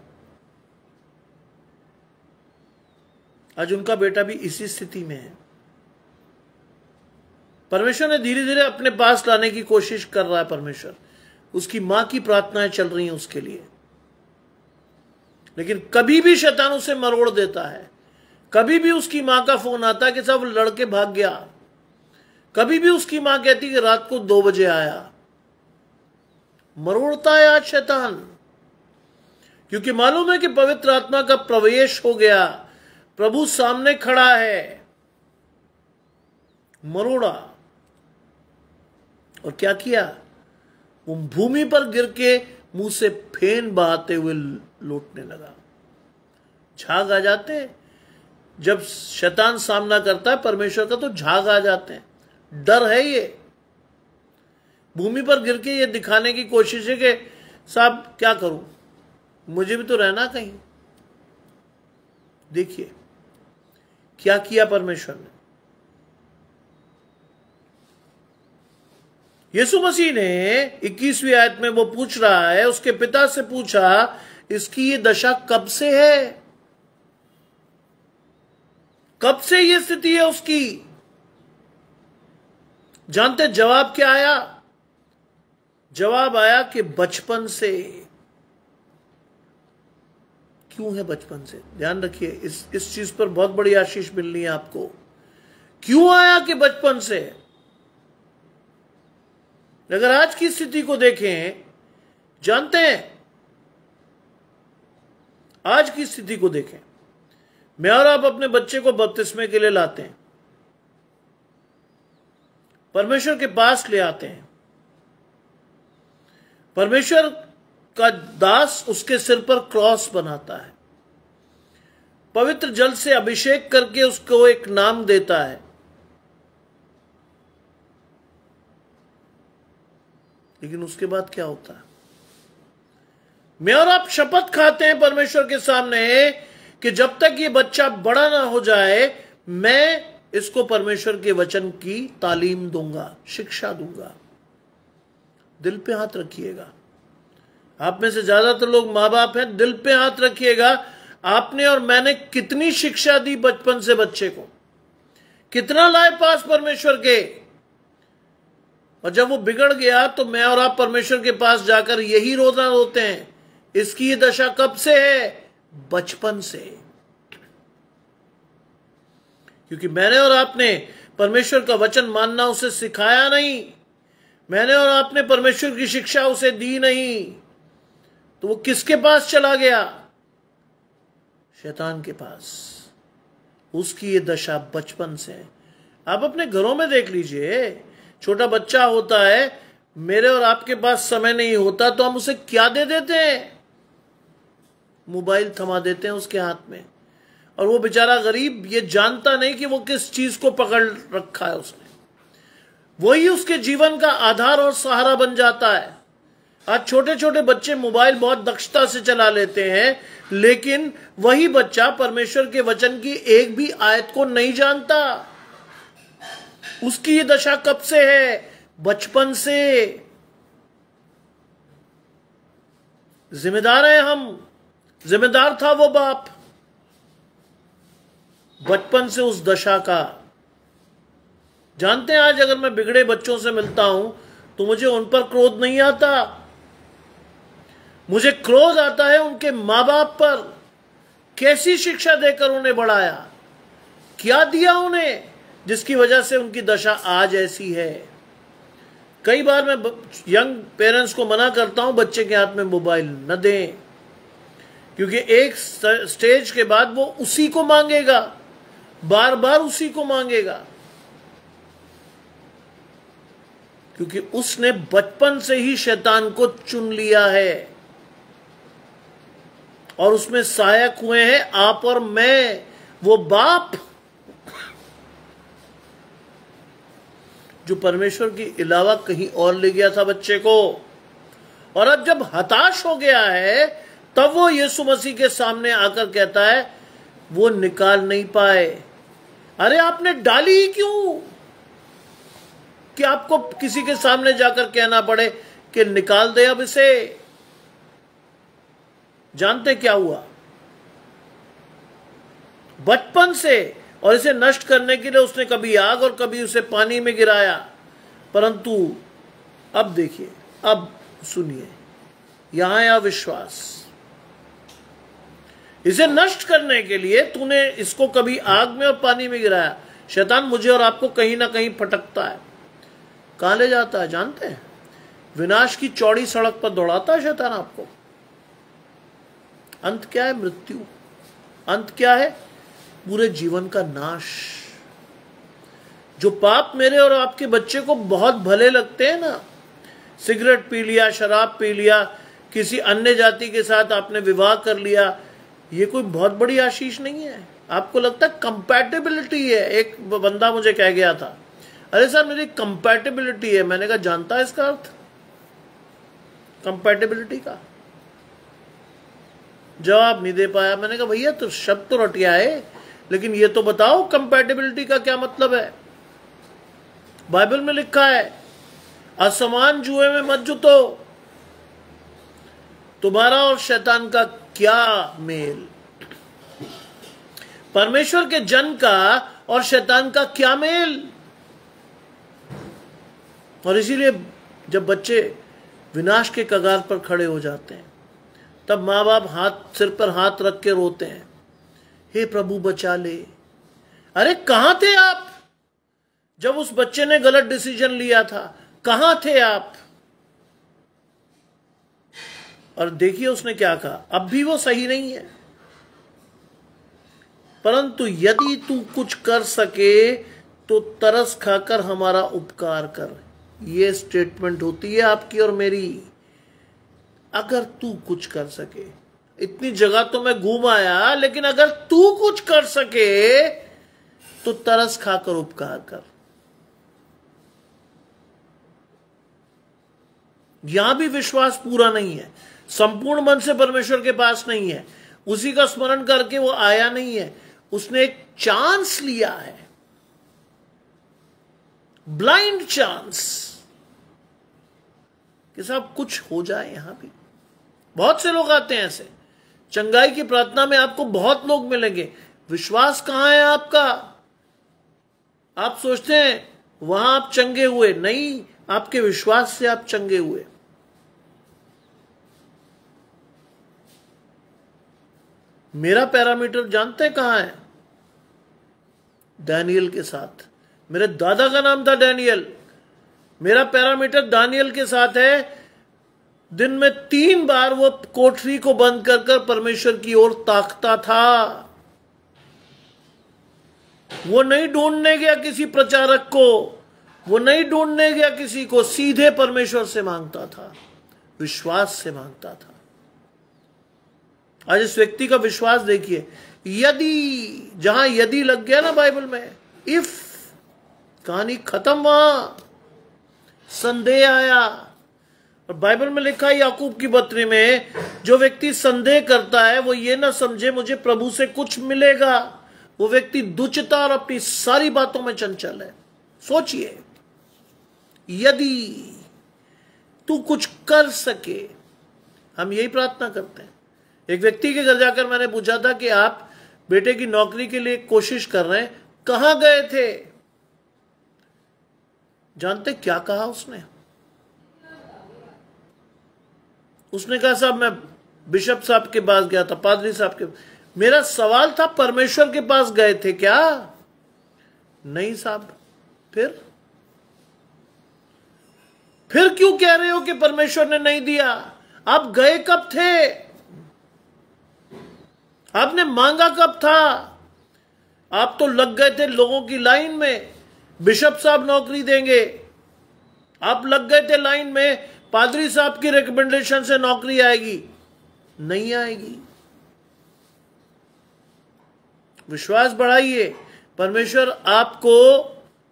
आज उनका बेटा भी इसी स्थिति में है परमेश्वर ने धीरे धीरे अपने पास लाने की कोशिश कर रहा है परमेश्वर उसकी मां की प्रार्थनाएं चल रही हैं उसके लिए लेकिन कभी भी शैतान उसे मरोड़ देता है कभी भी उसकी मां का फोन आता है कि सब लड़के भाग गया कभी भी उसकी मां कहती कि रात को दो बजे आया मरोड़ता है आज शैतान क्योंकि मालूम है कि पवित्र आत्मा का प्रवेश हो गया प्रभु सामने खड़ा है मरोड़ा और क्या किया वो भूमि पर गिर के मुंह से फेन बहाते हुए लौटने लगा झाग आ जाते जब शैतान सामना करता है परमेश्वर का तो झाग आ जाते हैं डर है ये भूमि पर गिर के ये दिखाने की कोशिश है कि साहब क्या करूं मुझे भी तो रहना कहीं देखिए क्या किया परमेश्वर ने यीशु मसीह ने 21वीं आयत में वो पूछ रहा है उसके पिता से पूछा इसकी ये दशा कब से है कब से ये स्थिति है उसकी जानते जवाब क्या आया जवाब आया कि बचपन से क्यों है बचपन से ध्यान रखिए इस इस चीज पर बहुत बड़ी आशीष मिलनी है आपको क्यों आया कि बचपन से अगर आज की स्थिति को देखें जानते हैं आज की स्थिति को देखें मैं और आप अपने बच्चे को बपतिस्मे के लिए लाते हैं परमेश्वर के पास ले आते हैं परमेश्वर का दास उसके सिर पर क्रॉस बनाता है पवित्र जल से अभिषेक करके उसको एक नाम देता है लेकिन उसके बाद क्या होता है मैं और आप शपथ खाते हैं परमेश्वर के सामने कि जब तक ये बच्चा बड़ा ना हो जाए मैं इसको परमेश्वर के वचन की तालीम दूंगा शिक्षा दूंगा दिल पे हाथ रखिएगा आप में से ज्यादातर लोग माँ बाप हैं दिल पे हाथ रखिएगा आपने और मैंने कितनी शिक्षा दी बचपन से बच्चे को कितना लाए पास परमेश्वर के और जब वो बिगड़ गया तो मैं और आप परमेश्वर के पास जाकर यही रोना रोते हैं इसकी ये दशा कब से है बचपन से क्योंकि मैंने और आपने परमेश्वर का वचन मानना उसे सिखाया नहीं मैंने और आपने परमेश्वर की शिक्षा उसे दी नहीं तो वो किसके पास चला गया शैतान के पास उसकी ये दशा बचपन से है आप अपने घरों में देख लीजिए छोटा बच्चा होता है मेरे और आपके पास समय नहीं होता तो हम उसे क्या दे देते हैं मोबाइल थमा देते हैं उसके हाथ में और वो बेचारा गरीब ये जानता नहीं कि वो किस चीज को पकड़ रखा है उसने वही उसके जीवन का आधार और सहारा बन जाता है आज छोटे छोटे बच्चे मोबाइल बहुत दक्षता से चला लेते हैं लेकिन वही बच्चा परमेश्वर के वचन की एक भी आयत को नहीं जानता उसकी ये दशा कब से है बचपन से जिम्मेदार है हम जिम्मेदार था वो बाप बचपन से उस दशा का जानते हैं आज अगर मैं बिगड़े बच्चों से मिलता हूं तो मुझे उन पर क्रोध नहीं आता मुझे क्रोध आता है उनके मां बाप पर कैसी शिक्षा देकर उन्हें बढ़ाया क्या दिया उन्हें जिसकी वजह से उनकी दशा आज ऐसी है कई बार मैं यंग पेरेंट्स को मना करता हूं बच्चे के हाथ में मोबाइल न दें क्योंकि एक स्टेज के बाद वो उसी को मांगेगा बार बार उसी को मांगेगा क्योंकि उसने बचपन से ही शैतान को चुन लिया है और उसमें सहायक हुए हैं आप और मैं वो बाप जो परमेश्वर के अलावा कहीं और ले गया था बच्चे को और अब जब हताश हो गया है तब वो यीशु मसीह के सामने आकर कहता है वो निकाल नहीं पाए अरे आपने डाली ही क्यों कि आपको किसी के सामने जाकर कहना पड़े कि निकाल दे अब इसे जानते क्या हुआ बचपन से और इसे नष्ट करने के लिए उसने कभी आग और कभी उसे पानी में गिराया परंतु अब देखिए अब सुनिए यहां है अविश्वास इसे नष्ट करने के लिए तूने इसको कभी आग में और पानी में गिराया शैतान मुझे और आपको कहीं ना कहीं फटकता है कहा ले जाता है जानते हैं विनाश की चौड़ी सड़क पर दौड़ाता है शैतान आपको अंत क्या है मृत्यु अंत क्या है पूरे जीवन का नाश जो पाप मेरे और आपके बच्चे को बहुत भले लगते हैं ना सिगरेट पी लिया शराब पी लिया किसी अन्य जाति के साथ आपने विवाह कर लिया ये कोई बहुत बड़ी आशीष नहीं है आपको लगता है कंपैटिबिलिटी है एक बंदा मुझे कह गया था अरे सर मेरी कंपैटिबिलिटी है मैंने कहा जानता है इसका अर्थ कंपैटिबिलिटी का जवाब नहीं दे पाया मैंने कहा भैया तो शब्द तो रटिया है लेकिन ये तो बताओ कंपैटिबिलिटी का क्या मतलब है बाइबल में लिखा है असमान जुए में मत जुतो तुम्हारा और शैतान का क्या मेल परमेश्वर के जन का और शैतान का क्या मेल और इसीलिए जब बच्चे विनाश के कगार पर खड़े हो जाते हैं तब माँ बाप हाथ सिर पर हाथ रख के रोते हैं हे प्रभु बचा ले अरे कहां थे आप जब उस बच्चे ने गलत डिसीजन लिया था कहा थे आप और देखिए उसने क्या कहा अब भी वो सही नहीं है परंतु यदि तू कुछ कर सके तो तरस खाकर हमारा उपकार कर ये स्टेटमेंट होती है आपकी और मेरी अगर तू कुछ कर सके इतनी जगह तो मैं घूम आया लेकिन अगर तू कुछ कर सके तो तरस खाकर उपकार कर यहां भी विश्वास पूरा नहीं है संपूर्ण मन से परमेश्वर के पास नहीं है उसी का स्मरण करके वो आया नहीं है उसने एक चांस लिया है ब्लाइंड चांस कि साहब कुछ हो जाए यहां भी बहुत से लोग आते हैं ऐसे चंगाई की प्रार्थना में आपको बहुत लोग मिलेंगे विश्वास कहां है आपका आप सोचते हैं वहां आप चंगे हुए नहीं आपके विश्वास से आप चंगे हुए मेरा पैरामीटर जानते हैं कहाँ है डैनियल के साथ मेरे दादा का नाम था डैनियल मेरा पैरामीटर डैनियल के साथ है दिन में तीन बार वो कोठरी को बंद कर कर परमेश्वर की ओर ताकता था वो नहीं ढूंढने गया किसी प्रचारक को वो नहीं ढूंढने गया किसी को सीधे परमेश्वर से मांगता था विश्वास से मांगता था आज इस व्यक्ति का विश्वास देखिए यदि जहां यदि लग गया ना बाइबल में इफ कहानी खत्म वहां संदेह आया और बाइबल में लिखा है याकूब की बत्री में जो व्यक्ति संदेह करता है वो ये ना समझे मुझे प्रभु से कुछ मिलेगा वो व्यक्ति दुचता और अपनी सारी बातों में चंचल है सोचिए यदि तू कुछ कर सके हम यही प्रार्थना करते हैं एक व्यक्ति के घर जाकर मैंने पूछा था कि आप बेटे की नौकरी के लिए कोशिश कर रहे हैं कहां गए थे जानते क्या कहा उसने उसने कहा साहब मैं बिशप साहब के पास गया था पादरी साहब के मेरा सवाल था परमेश्वर के पास गए थे क्या नहीं साहब फिर फिर क्यों कह रहे हो कि परमेश्वर ने नहीं दिया आप गए कब थे आपने मांगा कब था आप तो लग गए थे लोगों की लाइन में बिशप साहब नौकरी देंगे आप लग गए थे लाइन में पादरी साहब की रिकमेंडेशन से नौकरी आएगी नहीं आएगी विश्वास बढ़ाइए परमेश्वर आपको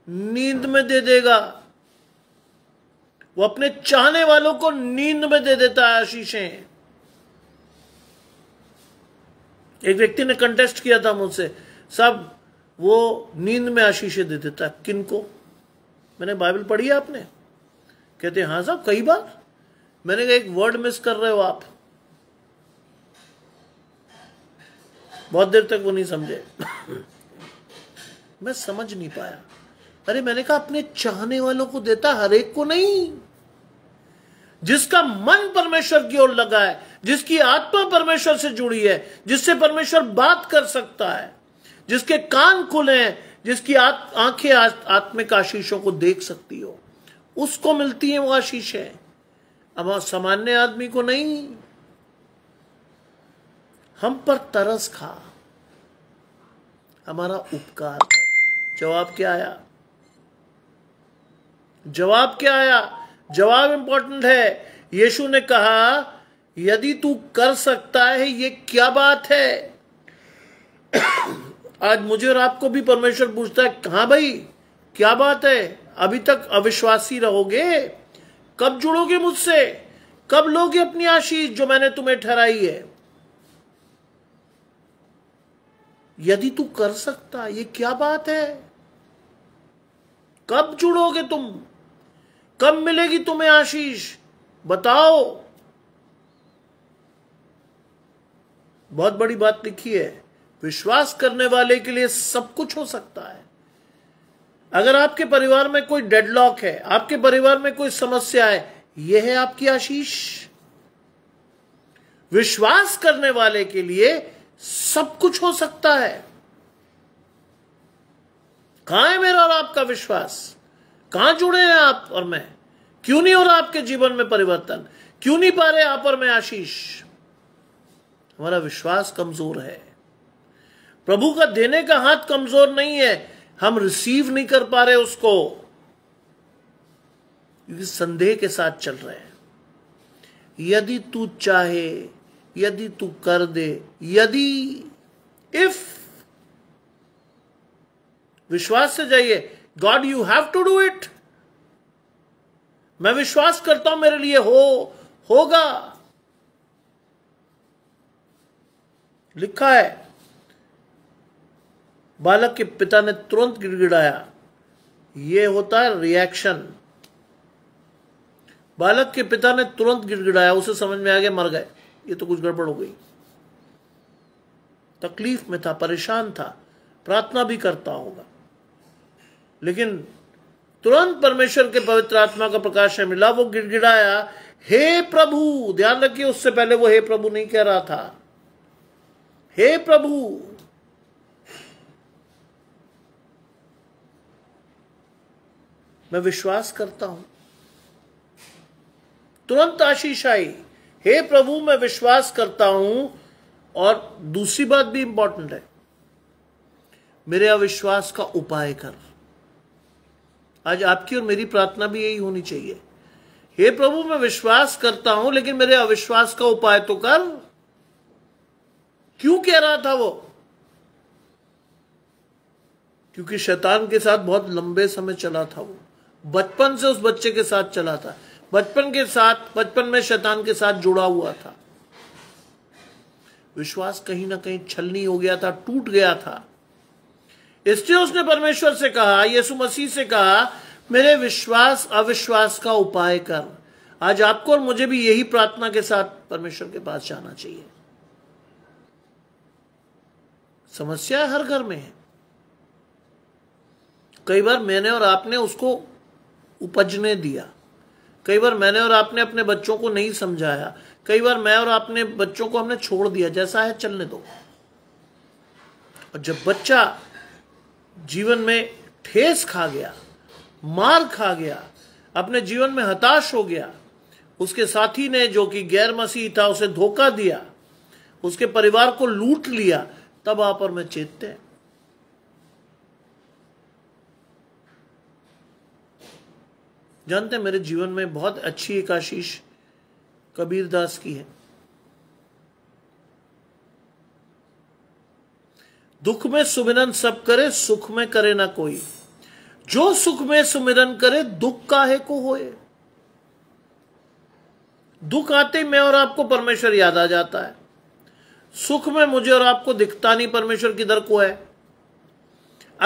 नींद में दे देगा वो अपने चाहने वालों को नींद में दे देता है आशीषें एक व्यक्ति ने कंटेस्ट किया था मुझसे सब वो नींद में आशीषे दे देता है किन को मैंने बाइबल पढ़ी आपने कहते हाँ साहब कई बार मैंने कहा एक वर्ड मिस कर रहे हो आप बहुत देर तक वो नहीं समझे मैं समझ नहीं पाया अरे मैंने कहा अपने चाहने वालों को देता हर एक को नहीं जिसका मन परमेश्वर की ओर लगा है जिसकी आत्मा परमेश्वर से जुड़ी है जिससे परमेश्वर बात कर सकता है जिसके कान खुले हैं जिसकी आंखें आत्मिक आशीषों को देख सकती हो उसको मिलती है वो आशीषें अब सामान्य आदमी को नहीं हम पर तरस खा हमारा उपकार जवाब क्या आया जवाब क्या आया जवाब इंपॉर्टेंट है यीशु ने कहा यदि तू कर सकता है ये क्या बात है आज मुझे और आपको भी परमेश्वर पूछता है कहा भाई क्या बात है अभी तक अविश्वासी रहोगे कब जुड़ोगे मुझसे कब लोगे अपनी आशीष जो मैंने तुम्हें ठहराई है यदि तू कर सकता ये क्या बात है कब जुड़ोगे तुम कब मिलेगी तुम्हें आशीष बताओ बहुत बड़ी बात लिखी है विश्वास करने वाले के लिए सब कुछ हो सकता है अगर आपके परिवार में कोई डेडलॉक है आपके परिवार में कोई समस्या है यह है आपकी आशीष विश्वास करने वाले के लिए सब कुछ हो सकता है कहां है मेरा और आपका विश्वास कहां जुड़े हैं आप और मैं क्यों नहीं हो रहा आपके जीवन में परिवर्तन क्यों नहीं पा रहे आप और मैं आशीष हमारा विश्वास कमजोर है प्रभु का देने का हाथ कमजोर नहीं है हम रिसीव नहीं कर पा रहे उसको क्योंकि संदेह के साथ चल रहे हैं यदि तू चाहे यदि तू कर दे यदि इफ विश्वास से जाइए God you have to do it मैं विश्वास करता हूं मेरे लिए हो होगा लिखा है बालक के पिता ने तुरंत गिड़गिड़ाया यह होता है रिएक्शन बालक के पिता ने तुरंत गिड़गिड़ाया उसे समझ में आ गया मर गए ये तो कुछ गड़बड़ हो गई तकलीफ में था परेशान था प्रार्थना भी करता होगा लेकिन तुरंत परमेश्वर के पवित्र आत्मा का प्रकाश है मिला वो गिड़गिड़ाया हे प्रभु ध्यान रखिए उससे पहले वो हे प्रभु नहीं कह रहा था हे प्रभु मैं विश्वास करता हूं तुरंत आशीष आई हे प्रभु मैं विश्वास करता हूं और दूसरी बात भी इंपॉर्टेंट है मेरे अविश्वास का उपाय कर आज आपकी और मेरी प्रार्थना भी यही होनी चाहिए हे प्रभु मैं विश्वास करता हूं लेकिन मेरे अविश्वास का उपाय तो कर क्यों कह रहा था वो क्योंकि शैतान के साथ बहुत लंबे समय चला था वो बचपन से उस बच्चे के साथ चला था बचपन के साथ बचपन में शैतान के साथ जुड़ा हुआ था विश्वास कहीं ना कहीं छलनी हो गया था टूट गया था इसलिए उसने परमेश्वर से कहा यीशु मसीह से कहा मेरे विश्वास अविश्वास का उपाय कर आज आपको और मुझे भी यही प्रार्थना के साथ परमेश्वर के पास जाना चाहिए समस्या हर घर में है कई बार मैंने और आपने उसको उपजने दिया कई बार मैंने और आपने अपने बच्चों को नहीं समझाया कई बार मैं और आपने बच्चों को हमने छोड़ दिया जैसा है चलने दो और जब बच्चा जीवन में ठेस खा गया मार खा गया अपने जीवन में हताश हो गया उसके साथी ने जो कि गैर मसीह था उसे धोखा दिया उसके परिवार को लूट लिया तब आप और मैं चेतते हैं जानते हैं मेरे जीवन में बहुत अच्छी एक आशीष कबीरदास की है दुख में सुमिरन सब करे सुख में करे ना कोई जो सुख में सुमिरन करे दुख काहे को होए दुख आते ही मैं और आपको परमेश्वर याद आ जाता है सुख में मुझे और आपको दिखता नहीं परमेश्वर किधर को है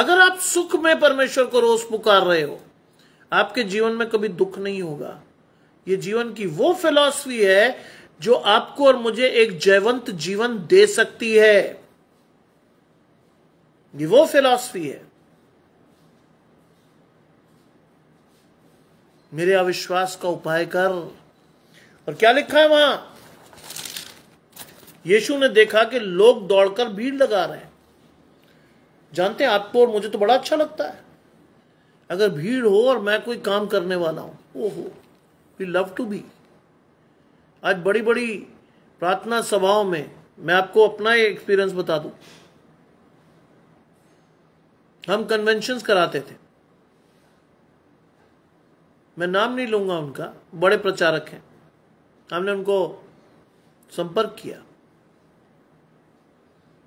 अगर आप सुख में परमेश्वर को रोज पुकार रहे हो आपके जीवन में कभी दुख नहीं होगा ये जीवन की वो फिलॉसफी है जो आपको और मुझे एक जयवंत जीवन दे सकती है ये वो फिलॉसफी है मेरे अविश्वास का उपाय कर और क्या लिखा है वहां यीशु ने देखा कि लोग दौड़कर भीड़ लगा रहे हैं जानते हैं आपको और मुझे तो बड़ा अच्छा लगता है अगर भीड़ हो और मैं कोई काम करने वाला हूं ओहो वी लव टू बी आज बड़ी बड़ी प्रार्थना सभाओं में मैं आपको अपना एक्सपीरियंस बता दूं हम कन्वेंशंस कराते थे मैं नाम नहीं लूंगा उनका बड़े प्रचारक हैं हमने उनको संपर्क किया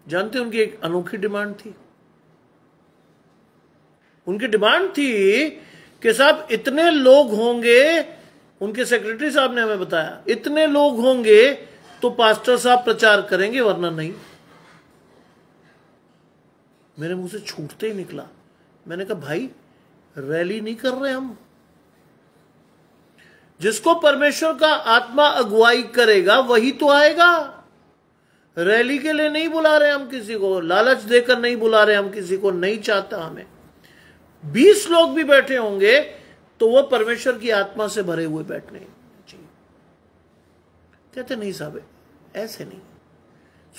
जानते उनकी एक अनोखी डिमांड थी उनकी डिमांड थी कि साहब इतने लोग होंगे उनके सेक्रेटरी साहब ने हमें बताया इतने लोग होंगे तो पास्टर साहब प्रचार करेंगे वरना नहीं मेरे मुंह से छूटते ही निकला मैंने कहा भाई रैली नहीं कर रहे हम जिसको परमेश्वर का आत्मा अगुवाई करेगा वही तो आएगा रैली के लिए नहीं बुला रहे हम किसी को लालच देकर नहीं बुला रहे हम किसी को नहीं चाहता हमें बीस लोग भी बैठे होंगे तो वो परमेश्वर की आत्मा से भरे हुए बैठने कहते नहीं साहब ऐसे नहीं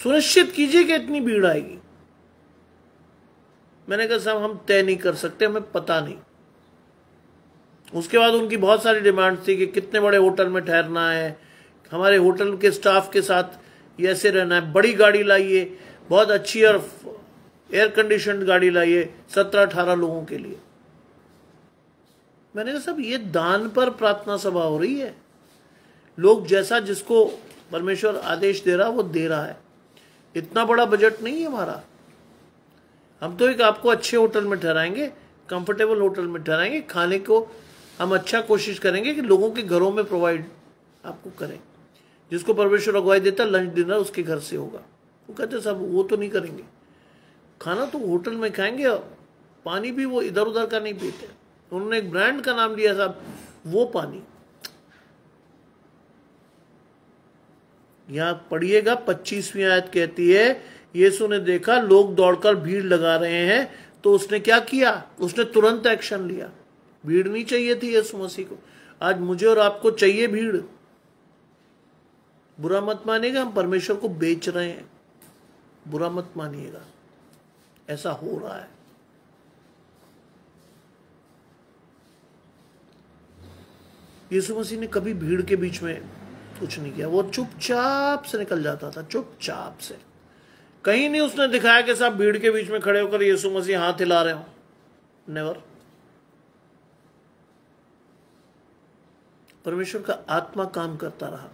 सुनिश्चित कीजिए कि इतनी भीड़ आएगी मैंने कहा साहब हम तय नहीं कर सकते हमें पता नहीं उसके बाद उनकी बहुत सारी डिमांड थी कि कितने बड़े होटल में ठहरना है हमारे होटल के स्टाफ के साथ ऐसे रहना है बड़ी गाड़ी लाइए बहुत अच्छी और एयर कंडीशन गाड़ी लाइए सत्रह अठारह लोगों के लिए मैंने कहा सब ये दान पर प्रार्थना सभा हो रही है लोग जैसा जिसको परमेश्वर आदेश दे रहा वो दे रहा है इतना बड़ा बजट नहीं है हमारा हम तो एक आपको अच्छे होटल में ठहराएंगे कंफर्टेबल होटल में ठहराएंगे खाने को हम अच्छा कोशिश करेंगे कि लोगों के घरों में प्रोवाइड आपको करें जिसको परमेश्वर अगवाई देता लंच डिनर उसके घर से होगा वो कहते साहब वो तो नहीं करेंगे खाना तो होटल में खाएंगे पानी भी वो इधर उधर का नहीं पीते उन्होंने एक ब्रांड का नाम लिया साहब वो पानी यहाँ पढ़िएगा पच्चीसवीं आयत कहती है यीशु ने देखा लोग दौड़कर भीड़ लगा रहे हैं तो उसने क्या किया उसने तुरंत एक्शन लिया भीड़ नहीं चाहिए थी यीशु मसीह को आज मुझे और आपको चाहिए भीड़ बुरा मत मानिएगा हम परमेश्वर को बेच रहे हैं बुरा मत मानिएगा ऐसा हो रहा है यीशु मसीह ने कभी भीड़ के बीच में कुछ नहीं किया वो चुपचाप से निकल जाता था चुपचाप से कहीं नहीं उसने दिखाया कि साहब भीड़ के बीच में खड़े होकर यीशु मसीह हाथ हिला रहे हो नेवर परमेश्वर का आत्मा काम करता रहा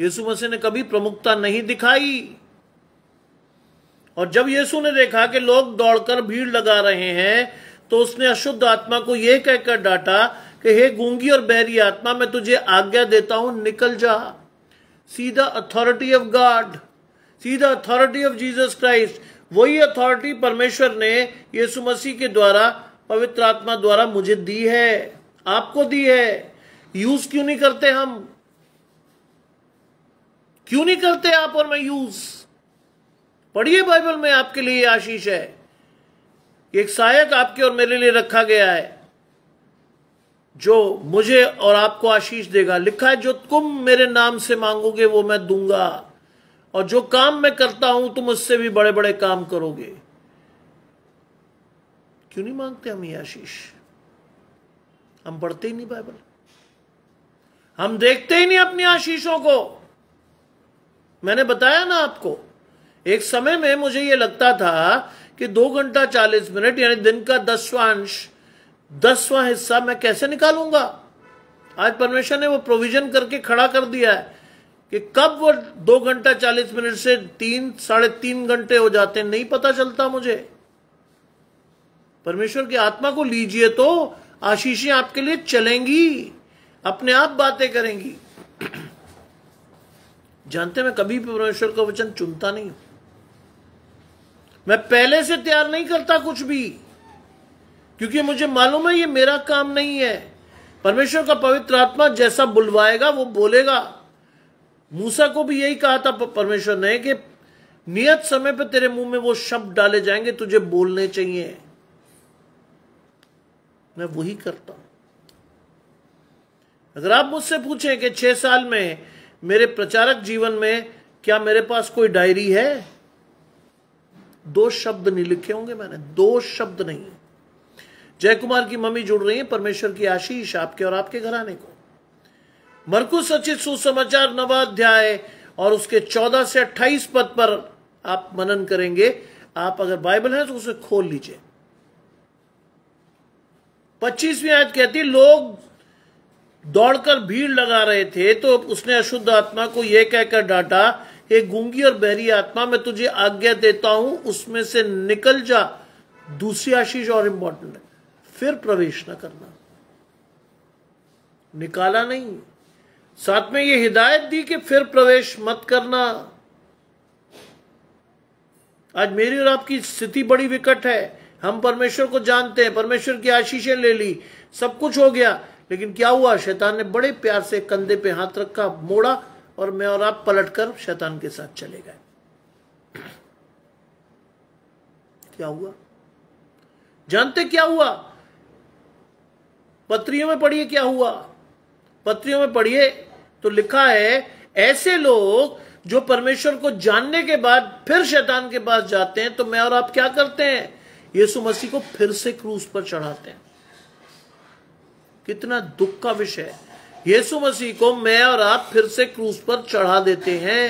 यीशु मसीह ने कभी प्रमुखता नहीं दिखाई और जब यीशु ने देखा कि लोग दौड़कर भीड़ लगा रहे हैं तो उसने अशुद्ध आत्मा को यह कहकर डांटा कि हे गूंगी और बहरी आत्मा मैं तुझे आज्ञा देता हूं निकल जा सीधा authority of God see the authority of Jesus Christ वही अथॉरिटी परमेश्वर ने यीशु मसीह के द्वारा पवित्र आत्मा द्वारा मुझे दी है आपको दी है यूज क्यों नहीं करते हम क्यों नहीं करते आप और मैं यूज पढ़िए बाइबल में आपके लिए आशीष है एक सहायक आपके और मेरे लिए रखा गया है जो मुझे और आपको आशीष देगा लिखा है जो तुम मेरे नाम से मांगोगे वो मैं दूंगा और जो काम मैं करता हूं तुम उससे भी बड़े बड़े काम करोगे क्यों नहीं मांगते हम ये आशीष हम पढ़ते ही नहीं बाइबल हम देखते ही नहीं अपनी आशीषों को मैंने बताया ना आपको एक समय में मुझे यह लगता था कि दो घंटा चालीस मिनट यानी दिन का दसवां अंश दसवां हिस्सा मैं कैसे निकालूंगा आज परमेश्वर ने वो प्रोविजन करके खड़ा कर दिया है कि कब वो दो घंटा चालीस मिनट से तीन साढ़े तीन घंटे हो जाते हैं नहीं पता चलता मुझे परमेश्वर की आत्मा को लीजिए तो आशीषें आपके लिए चलेंगी अपने आप बातें करेंगी (clears throat) जानते मैं कभी भी परमेश्वर का वचन चुनता नहीं हूं मैं पहले से तैयार नहीं करता कुछ भी क्योंकि मुझे मालूम है ये मेरा काम नहीं है परमेश्वर का पवित्र आत्मा जैसा बुलवाएगा वो बोलेगा मूसा को भी यही कहा था परमेश्वर ने कि नियत समय पर तेरे मुंह में वो शब्द डाले जाएंगे तुझे बोलने चाहिए मैं वही करता हूं अगर आप मुझसे पूछें कि छह साल में मेरे प्रचारक जीवन में क्या मेरे पास कोई डायरी है दो शब्द नहीं लिखे होंगे मैंने दो शब्द नहीं जय कुमार की मम्मी जुड़ रही है परमेश्वर की आशीष आपके और आपके घराने को मरकु सचित सुसमाचार नवा अध्याय और उसके 14 से 28 पद पर आप मनन करेंगे आप अगर बाइबल है तो उसे खोल लीजिए पच्चीसवीं आज कहती लोग दौड़कर भीड़ लगा रहे थे तो उसने अशुद्ध आत्मा को यह कह कहकर डांटा हे गूंगी और बहरी आत्मा मैं तुझे आज्ञा देता हूं उसमें से निकल जा दूसरी आशीष और इंपॉर्टेंट है फिर प्रवेश न करना निकाला नहीं साथ में ये हिदायत दी कि फिर प्रवेश मत करना आज मेरी और आपकी स्थिति बड़ी विकट है हम परमेश्वर को जानते हैं परमेश्वर की आशीषें ले ली सब कुछ हो गया लेकिन क्या हुआ शैतान ने बड़े प्यार से कंधे पे हाथ रखा मोड़ा और मैं और आप पलटकर शैतान के साथ चले गए क्या हुआ जानते क्या हुआ पत्रियों में पढ़िए क्या हुआ पत्रियों में पढ़िए तो लिखा है ऐसे लोग जो परमेश्वर को जानने के बाद फिर शैतान के पास जाते हैं तो मैं और आप क्या करते हैं यीशु मसीह को फिर से क्रूज पर चढ़ाते हैं कितना दुख का विषय है यीशु मसीह को मैं और आप फिर से क्रूज पर चढ़ा देते हैं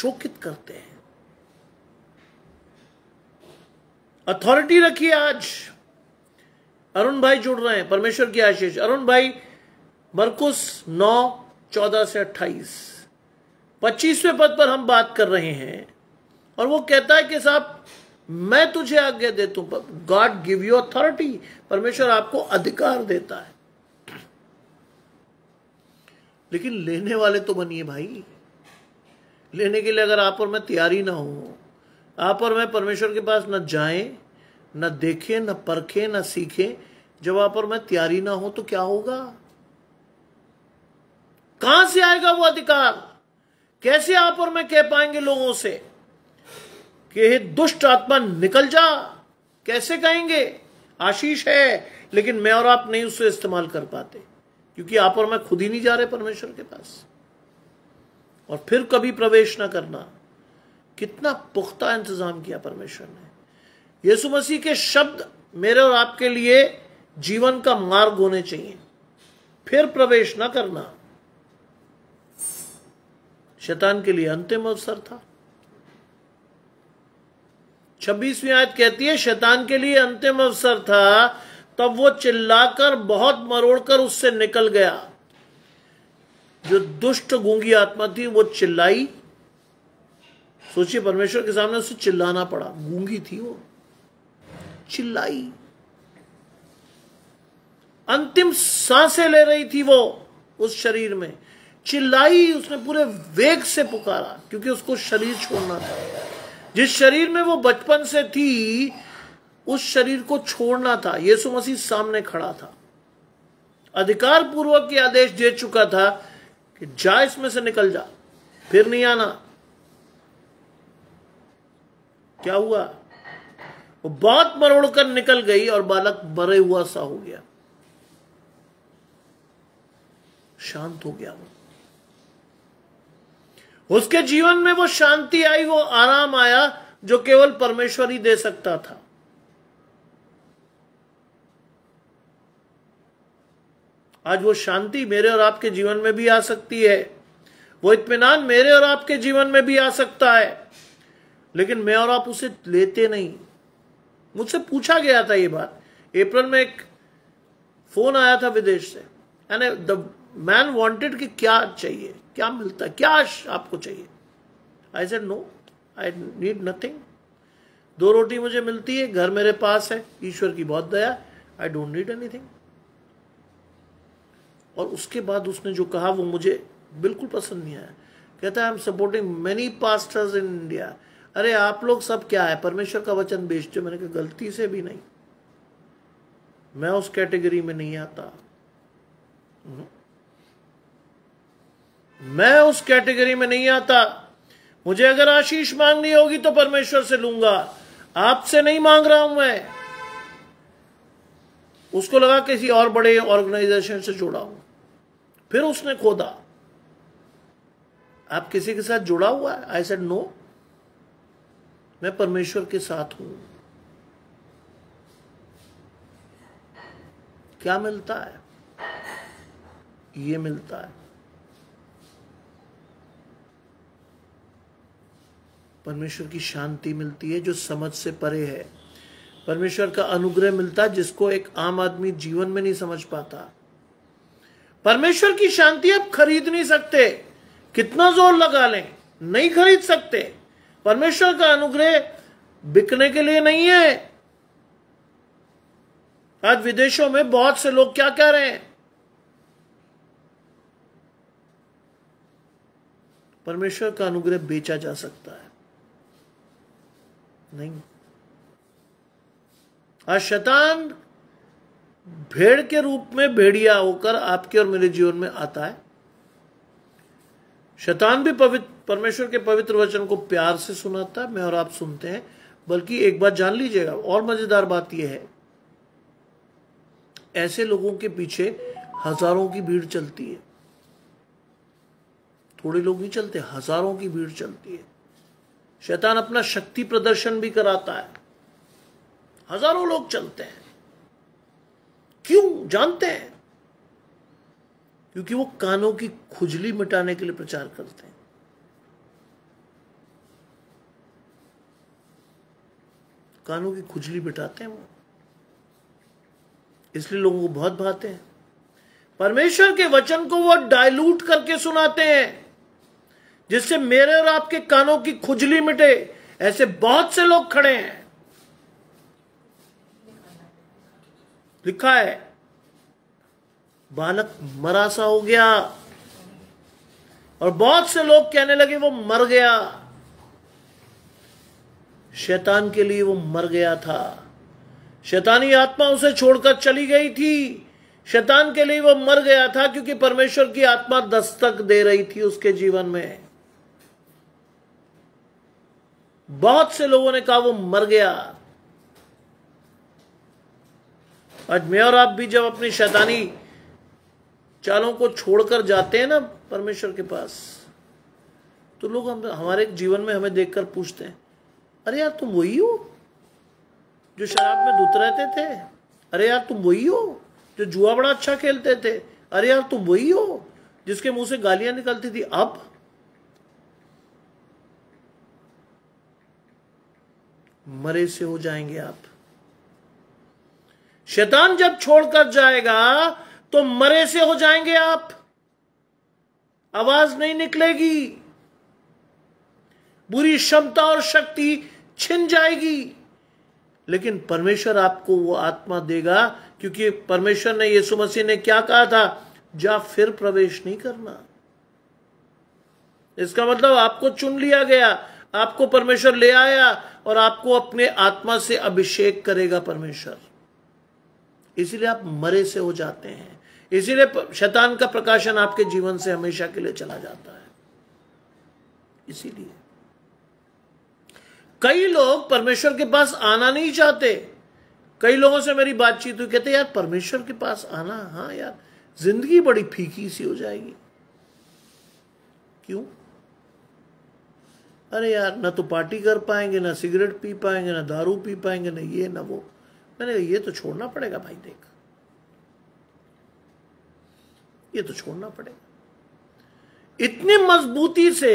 शोकित करते हैं अथॉरिटी रखिए आज अरुण भाई जुड़ रहे हैं परमेश्वर की आशीष अरुण भाई मरकुस नौ चौदह से अट्ठाईस पच्चीसवें पद पर हम बात कर रहे हैं और वो कहता है कि साहब मैं तुझे आज्ञा देता हूं गॉड गिव यू अथॉरिटी परमेश्वर आपको अधिकार देता है लेकिन लेने वाले तो बनिए भाई लेने के लिए अगर आप और मैं तैयारी ना हो आप और मैं परमेश्वर के पास न जाएं न देखें न परखें न सीखें जब वहां पर मैं तैयारी ना हो तो क्या होगा कहां से आएगा वो अधिकार कैसे आप और मैं कह पाएंगे लोगों से कि हे दुष्ट आत्मा निकल जा कैसे कहेंगे आशीष है लेकिन मैं और आप नहीं उससे इस्तेमाल कर पाते क्योंकि आप और मैं खुद ही नहीं जा रहे परमेश्वर के पास और फिर कभी प्रवेश ना करना कितना पुख्ता इंतजाम किया परमेश्वर ने यीशु मसीह के शब्द मेरे और आपके लिए जीवन का मार्ग होने चाहिए फिर प्रवेश न करना शैतान के लिए अंतिम अवसर था छब्बीसवीं आयत कहती है शैतान के लिए अंतिम अवसर था तब वो चिल्लाकर बहुत मरोड़कर उससे निकल गया जो दुष्ट गूंगी आत्मा थी वो चिल्लाई सोचिए परमेश्वर के सामने उसे चिल्लाना पड़ा गूंगी थी वो चिल्लाई अंतिम सांसें ले रही थी वो उस शरीर में चिल्लाई उसने पूरे वेग से पुकारा क्योंकि उसको शरीर छोड़ना था जिस शरीर में वो बचपन से थी उस शरीर को छोड़ना था यीशु मसीह सामने खड़ा था अधिकार पूर्वक ये आदेश दे चुका था कि जा इसमें से निकल जा फिर नहीं आना क्या हुआ वो बहुत मरोड़कर निकल गई और बालक मरे हुआ सा हो गया शांत हो गया वो उसके जीवन में वो शांति आई वो आराम आया जो केवल परमेश्वर ही दे सकता था आज वो शांति मेरे और आपके जीवन में भी आ सकती है वो इतमान मेरे और आपके जीवन में भी आ सकता है लेकिन मैं और आप उसे लेते नहीं मुझसे पूछा गया था ये बात अप्रैल में एक फोन आया था विदेश से एंड द मैन वॉन्टेड कि क्या चाहिए क्या मिलता है क्या आपको चाहिए I said no I need nothing दो रोटी मुझे मिलती है घर मेरे पास है ईश्वर की बहुत दया आई डोंट नीड एनीथिंग और उसके बाद उसने जो कहा वो मुझे बिल्कुल पसंद नहीं आया कहता है I am supporting many pastors in India अरे आप लोग सब क्या है परमेश्वर का वचन बेचते मैंने कहा गलती से भी नहीं मैं उस कैटेगरी में नहीं आता हम्म। मैं उस कैटेगरी में नहीं आता मुझे अगर आशीष मांगनी होगी तो परमेश्वर से लूंगा आपसे नहीं मांग रहा हूं मैं उसको लगा किसी और बड़े ऑर्गेनाइजेशन से जुड़ा हूं फिर उसने खोदा आप किसी के साथ जुड़ा हुआ है आई सेड नो मैं परमेश्वर के साथ हूं क्या मिलता है ये मिलता है परमेश्वर की शांति मिलती है जो समझ से परे है परमेश्वर का अनुग्रह मिलता जिसको एक आम आदमी जीवन में नहीं समझ पाता परमेश्वर की शांति आप खरीद नहीं सकते कितना जोर लगा लें नहीं खरीद सकते परमेश्वर का अनुग्रह बिकने के लिए नहीं है आज विदेशों में बहुत से लोग क्या कह रहे हैं परमेश्वर का अनुग्रह बेचा जा सकता है नहीं आज हाँ, शैतान भेड़ के रूप में भेड़िया होकर आपके और मेरे जीवन में आता है शैतान भी पवित्र परमेश्वर के पवित्र वचन को प्यार से सुनाता है मैं और आप सुनते हैं बल्कि एक बात जान लीजिएगा और मजेदार बात यह है ऐसे लोगों के पीछे हजारों की भीड़ चलती है थोड़े लोग नहीं चलते हजारों की भीड़ चलती है शैतान अपना शक्ति प्रदर्शन भी कराता है हजारों लोग चलते हैं क्यों जानते हैं क्योंकि वो कानों की खुजली मिटाने के लिए प्रचार करते हैं कानों की खुजली मिटाते हैं वो इसलिए लोगों को बहुत भाते हैं परमेश्वर के वचन को वो डायलूट करके सुनाते हैं जिससे मेरे और आपके कानों की खुजली मिटे ऐसे बहुत से लोग खड़े हैं लिखा है बालक मरा सा हो गया और बहुत से लोग कहने लगे वो मर गया शैतान के लिए वो मर गया था शैतानी आत्मा उसे छोड़कर चली गई थी शैतान के लिए वो मर गया था क्योंकि परमेश्वर की आत्मा दस्तक दे रही थी उसके जीवन में बहुत से लोगों ने कहा वो मर गया आज मैं और आप भी जब अपनी शैतानी चालों को छोड़कर जाते हैं ना परमेश्वर के पास तो लोग हम हमारे जीवन में हमें देखकर पूछते हैं अरे यार तुम वही हो जो शराब में दूत रहते थे अरे यार तुम वही हो जो जुआ बड़ा अच्छा खेलते थे अरे यार तुम वही हो जिसके मुंह से गालियां निकलती थी अब मरे से हो जाएंगे आप शैतान जब छोड़कर जाएगा तो मरे से हो जाएंगे आप आवाज नहीं निकलेगी बुरी क्षमता और शक्ति छिन जाएगी लेकिन परमेश्वर आपको वो आत्मा देगा क्योंकि परमेश्वर ने यीशु मसीह ने क्या कहा था जा फिर प्रवेश नहीं करना इसका मतलब आपको चुन लिया गया आपको परमेश्वर ले आया और आपको अपने आत्मा से अभिषेक करेगा परमेश्वर इसीलिए आप मरे से हो जाते हैं इसीलिए शैतान का प्रकाशन आपके जीवन से हमेशा के लिए चला जाता है इसीलिए कई लोग परमेश्वर के पास आना नहीं चाहते कई लोगों से मेरी बातचीत हुई कहते यार परमेश्वर के पास आना हाँ यार जिंदगी बड़ी फीकी सी हो जाएगी क्यों अरे यार ना तो पार्टी कर पाएंगे ना सिगरेट पी पाएंगे ना दारू पी पाएंगे ना ये ना वो मैंने कहा ये तो छोड़ना पड़ेगा भाई देख ये तो छोड़ना पड़ेगा इतनी मजबूती से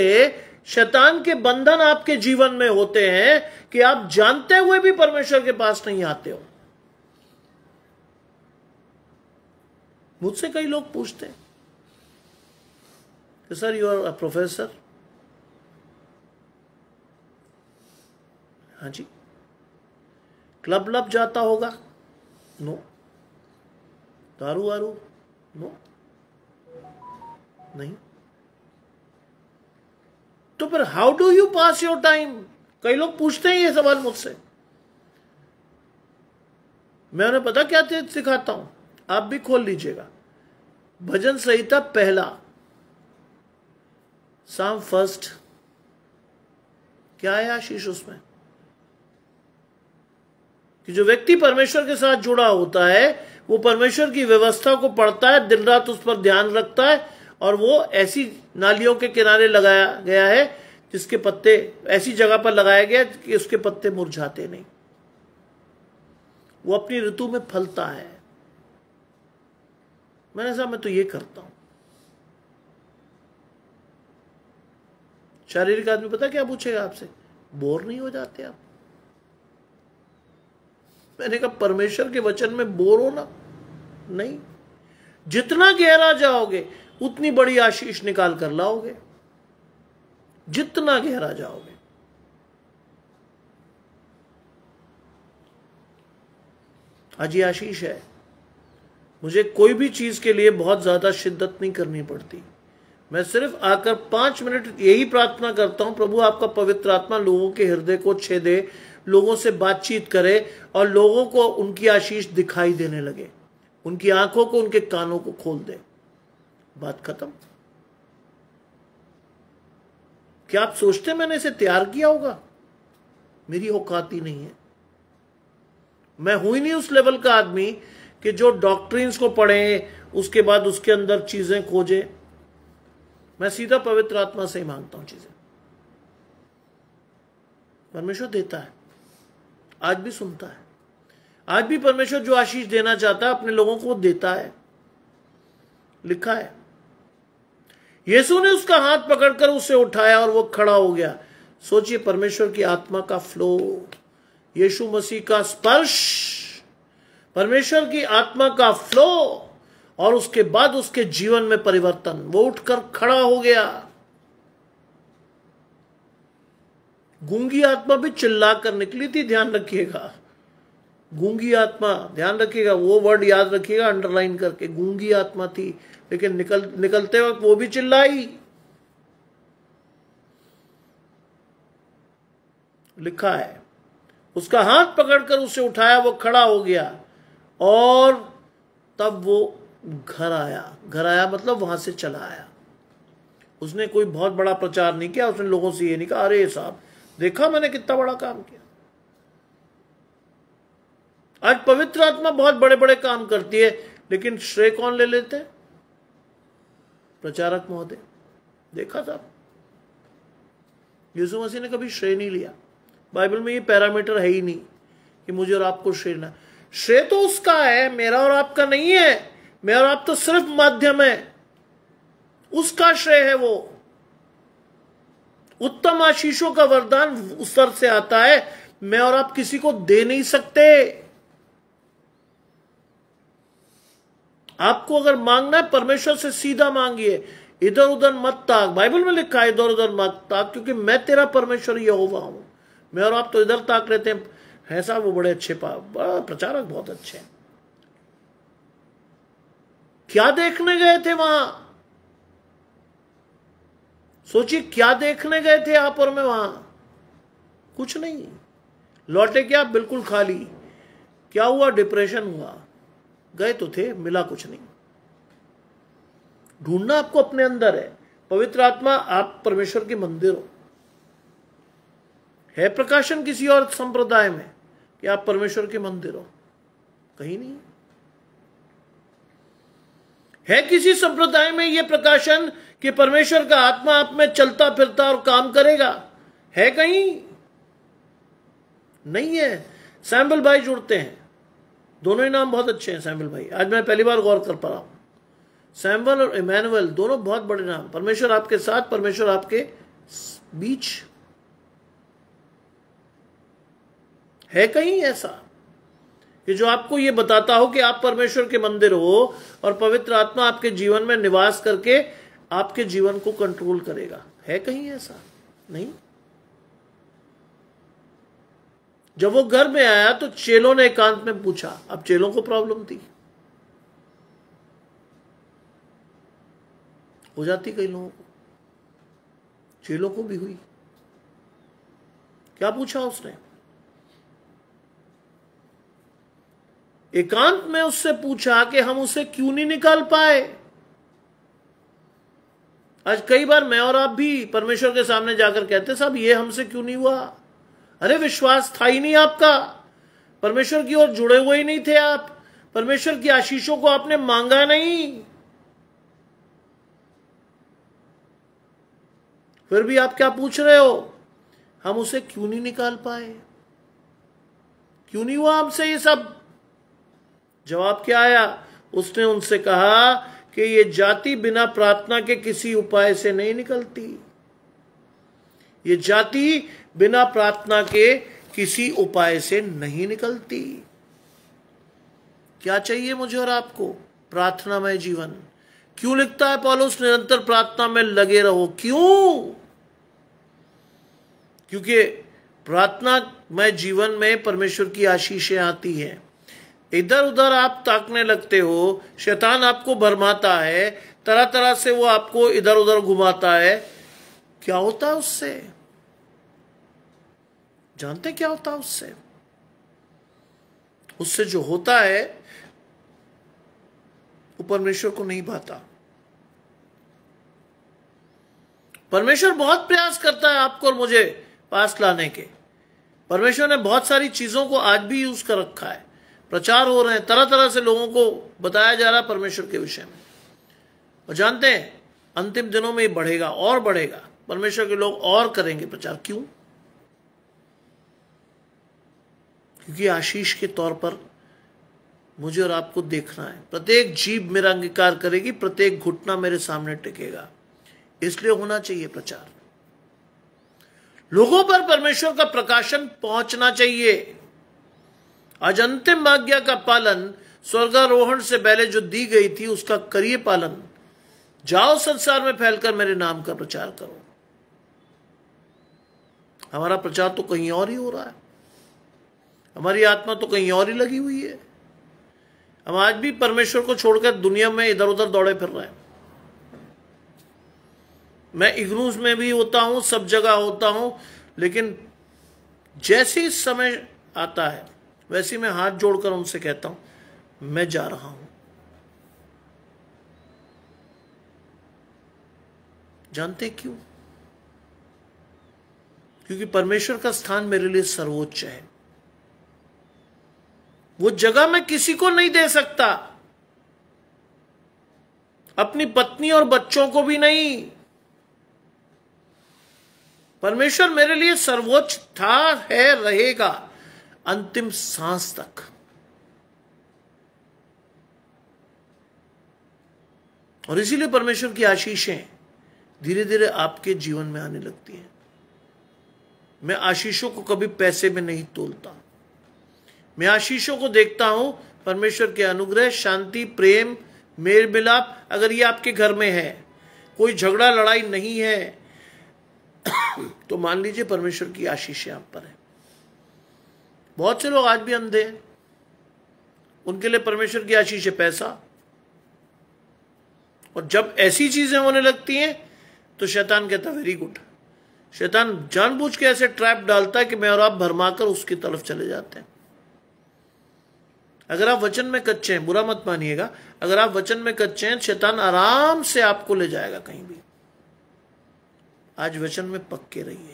शैतान के बंधन आपके जीवन में होते हैं कि आप जानते हुए भी परमेश्वर के पास नहीं आते हो मुझसे कई लोग पूछते हैं कि sir you are a professor हाँ जी क्लब लब जाता होगा नो दारू वारू नो नहीं तो फिर how do you pass your time कई लोग पूछते हैं ये सवाल मुझसे मैं उन्हें पता क्या सिखाता हूं आप भी खोल लीजिएगा भजन संहिता पहला साम फर्स्ट क्या है आशीष उसमें कि जो व्यक्ति परमेश्वर के साथ जुड़ा होता है वो परमेश्वर की व्यवस्था को पढ़ता है दिन रात उस पर ध्यान रखता है और वो ऐसी नालियों के किनारे लगाया गया है जिसके पत्ते ऐसी जगह पर लगाया गया कि उसके पत्ते मुरझाते नहीं वो अपनी ऋतु में फलता है मैंने साहब मैं तो ये करता हूं शारीरिक आदमी पता क्या पूछेगा आपसे बोर नहीं हो जाते आप मैंने कहा परमेश्वर के वचन में बोर ना नहीं जितना गहरा जाओगे उतनी बड़ी आशीष निकाल कर लाओगे जितना गहरा जाओगे आज ये आशीष है मुझे कोई भी चीज के लिए बहुत ज्यादा शिद्दत नहीं करनी पड़ती मैं सिर्फ आकर पांच मिनट यही प्रार्थना करता हूं प्रभु आपका पवित्र आत्मा लोगों के हृदय को छेदे लोगों से बातचीत करे और लोगों को उनकी आशीष दिखाई देने लगे उनकी आंखों को उनके कानों को खोल दे बात खत्म क्या आप सोचते मैंने इसे तैयार किया होगा मेरी औकात ही नहीं है मैं हूं ही नहीं उस लेवल का आदमी कि जो डॉक्टर को पढ़े उसके बाद उसके अंदर चीजें खोजे मैं सीधा पवित्र आत्मा से ही मांगता हूं चीजें परमेश्वर देता है आज भी सुनता है आज भी परमेश्वर जो आशीष देना चाहता है अपने लोगों को देता है लिखा है यीशु ने उसका हाथ पकड़कर उसे उठाया और वो खड़ा हो गया सोचिए परमेश्वर की आत्मा का फ्लो यीशु मसीह का स्पर्श परमेश्वर की आत्मा का फ्लो और उसके बाद उसके जीवन में परिवर्तन वो उठकर खड़ा हो गया गूंगी आत्मा भी चिल्ला कर निकली थी ध्यान रखिएगा गूंगी आत्मा ध्यान रखिएगा वो वर्ड याद रखिएगा अंडरलाइन करके गूंगी आत्मा थी लेकिन निकल निकलते वक्त वो भी चिल्लाई लिखा है उसका हाथ पकड़कर उसे उठाया वो खड़ा हो गया और तब वो घर आया घर आया मतलब वहां से चला आया उसने कोई बहुत बड़ा प्रचार नहीं किया उसने लोगों से ये नहीं कहा अरे साहब देखा मैंने कितना बड़ा काम किया आज पवित्र आत्मा बहुत बड़े बड़े काम करती है लेकिन श्रेय कौन ले लेते प्रचारक महोदय देखा साहब यीशु मसीह ने कभी श्रेय नहीं लिया बाइबल में ये पैरामीटर है ही नहीं कि मुझे और आपको श्रेय ना श्रेय तो उसका है मेरा और आपका नहीं है मैं और आप तो सिर्फ माध्यम है उसका श्रेय है वो उत्तम आशीषों का वरदान उस सर से आता है मैं और आप किसी को दे नहीं सकते आपको अगर मांगना है परमेश्वर से सीधा मांगिए इधर उधर मत ताक बाइबल में लिखा है इधर उधर मत ताक क्योंकि मैं तेरा परमेश्वर होगा हूं मैं और आप तो इधर ताक रहते हैं है साहब वो बड़े अच्छे बड़ा प्रचारक बहुत अच्छे हैं क्या देखने गए थे वहां सोचिए क्या देखने गए थे आप और मैं वहां कुछ नहीं लौटे क्या बिल्कुल खाली क्या हुआ डिप्रेशन हुआ गए तो थे मिला कुछ नहीं ढूंढना आपको अपने अंदर है पवित्र आत्मा आप परमेश्वर के मंदिर हो है प्रकाशन किसी और संप्रदाय में कि आप परमेश्वर के मंदिर हो कहीं नहीं है किसी संप्रदाय में यह प्रकाशन कि परमेश्वर का आत्मा आप में चलता फिरता और काम करेगा है कहीं नहीं है सैम्बल भाई जुड़ते हैं दोनों ही नाम बहुत अच्छे हैं सैम्बल भाई आज मैं पहली बार गौर कर पा रहा हूं सैम्बल और इमैनुअल दोनों बहुत बड़े नाम परमेश्वर आपके साथ परमेश्वर आपके बीच है कहीं ऐसा कि जो आपको ये बताता हो कि आप परमेश्वर के मंदिर हो और पवित्र आत्मा आपके जीवन में निवास करके आपके जीवन को कंट्रोल करेगा है कहीं ऐसा नहीं जब वो घर में आया तो चेलों ने एकांत में पूछा अब चेलों को प्रॉब्लम थी हो जाती कई लोगों को चेलों को भी हुई क्या पूछा उसने एकांत में उससे पूछा कि हम उसे क्यों नहीं निकाल पाए आज कई बार मैं और आप भी परमेश्वर के सामने जाकर कहते साहब ये हमसे क्यों नहीं हुआ अरे विश्वास था ही नहीं आपका परमेश्वर की ओर जुड़े हुए ही नहीं थे आप परमेश्वर की आशीषों को आपने मांगा नहीं फिर भी आप क्या पूछ रहे हो हम उसे क्यों नहीं निकाल पाए क्यों नहीं हुआ हमसे ये सब जवाब क्या आया उसने उनसे कहा कि ये जाति बिना प्रार्थना के किसी उपाय से नहीं निकलती ये जाति बिना प्रार्थना के किसी उपाय से नहीं निकलती क्या चाहिए मुझे और आपको प्रार्थनामय जीवन क्यों लिखता है पॉलोस निरंतर प्रार्थना में लगे रहो क्यों क्योंकि प्रार्थनामय जीवन में परमेश्वर की आशीषें आती हैं इधर उधर आप ताकने लगते हो शैतान आपको भरमाता है तरह तरह से वो आपको इधर उधर घुमाता है क्या होता है उससे जानते क्या होता है उससे उससे जो होता है वो परमेश्वर को नहीं भाता परमेश्वर बहुत प्रयास करता है आपको और मुझे पास लाने के परमेश्वर ने बहुत सारी चीजों को आज भी यूज कर रखा है प्रचार हो रहे हैं तरह तरह से लोगों को बताया जा रहा है परमेश्वर के विषय में और जानते हैं अंतिम दिनों में बढ़ेगा और बढ़ेगा परमेश्वर के लोग और करेंगे प्रचार क्यों क्योंकि आशीष के तौर पर मुझे और आपको देखना है प्रत्येक जीव मेरा अंगीकार करेगी प्रत्येक घुटना मेरे सामने टिकेगा इसलिए होना चाहिए प्रचार लोगों पर परमेश्वर का प्रकाशन पहुंचना चाहिए आज अंतिम आज्ञा का पालन स्वर्गारोहण से पहले जो दी गई थी उसका करिए पालन जाओ संसार में फैलकर मेरे नाम का प्रचार करो हमारा प्रचार तो कहीं और ही हो रहा है हमारी आत्मा तो कहीं और ही लगी हुई है हम आज भी परमेश्वर को छोड़कर दुनिया में इधर उधर दौड़े फिर रहे हैं मैं इग्नूज में भी होता हूं सब जगह होता हूं लेकिन जैसे समय आता है वैसे मैं हाथ जोड़कर उनसे कहता हूं मैं जा रहा हूं जानते क्यों क्योंकि परमेश्वर का स्थान मेरे लिए सर्वोच्च है वो जगह मैं किसी को नहीं दे सकता अपनी पत्नी और बच्चों को भी नहीं परमेश्वर मेरे लिए सर्वोच्च था है रहेगा अंतिम सांस तक और इसीलिए परमेश्वर की आशीषें धीरे धीरे आपके जीवन में आने लगती हैं मैं आशीषों को कभी पैसे में नहीं तोलता मैं आशीषों को देखता हूं परमेश्वर के अनुग्रह शांति प्रेम मेल मिलाप अगर ये आपके घर में है कोई झगड़ा लड़ाई नहीं है (coughs) तो मान लीजिए परमेश्वर की आशीषें आप पर है बहुत से लोग आज भी अंधे हैं उनके लिए परमेश्वर की आशीष है पैसा और जब ऐसी चीजें होने लगती हैं तो शैतान कहता वेरी गुड शैतान जानबूझ के ऐसे ट्रैप डालता है कि मैं और आप भरमाकर उसकी तरफ चले जाते हैं अगर आप वचन में कच्चे हैं बुरा मत मानिएगा अगर आप वचन में कच्चे हैं शैतान आराम से आपको ले जाएगा कहीं भी आज वचन में पक्के रहिए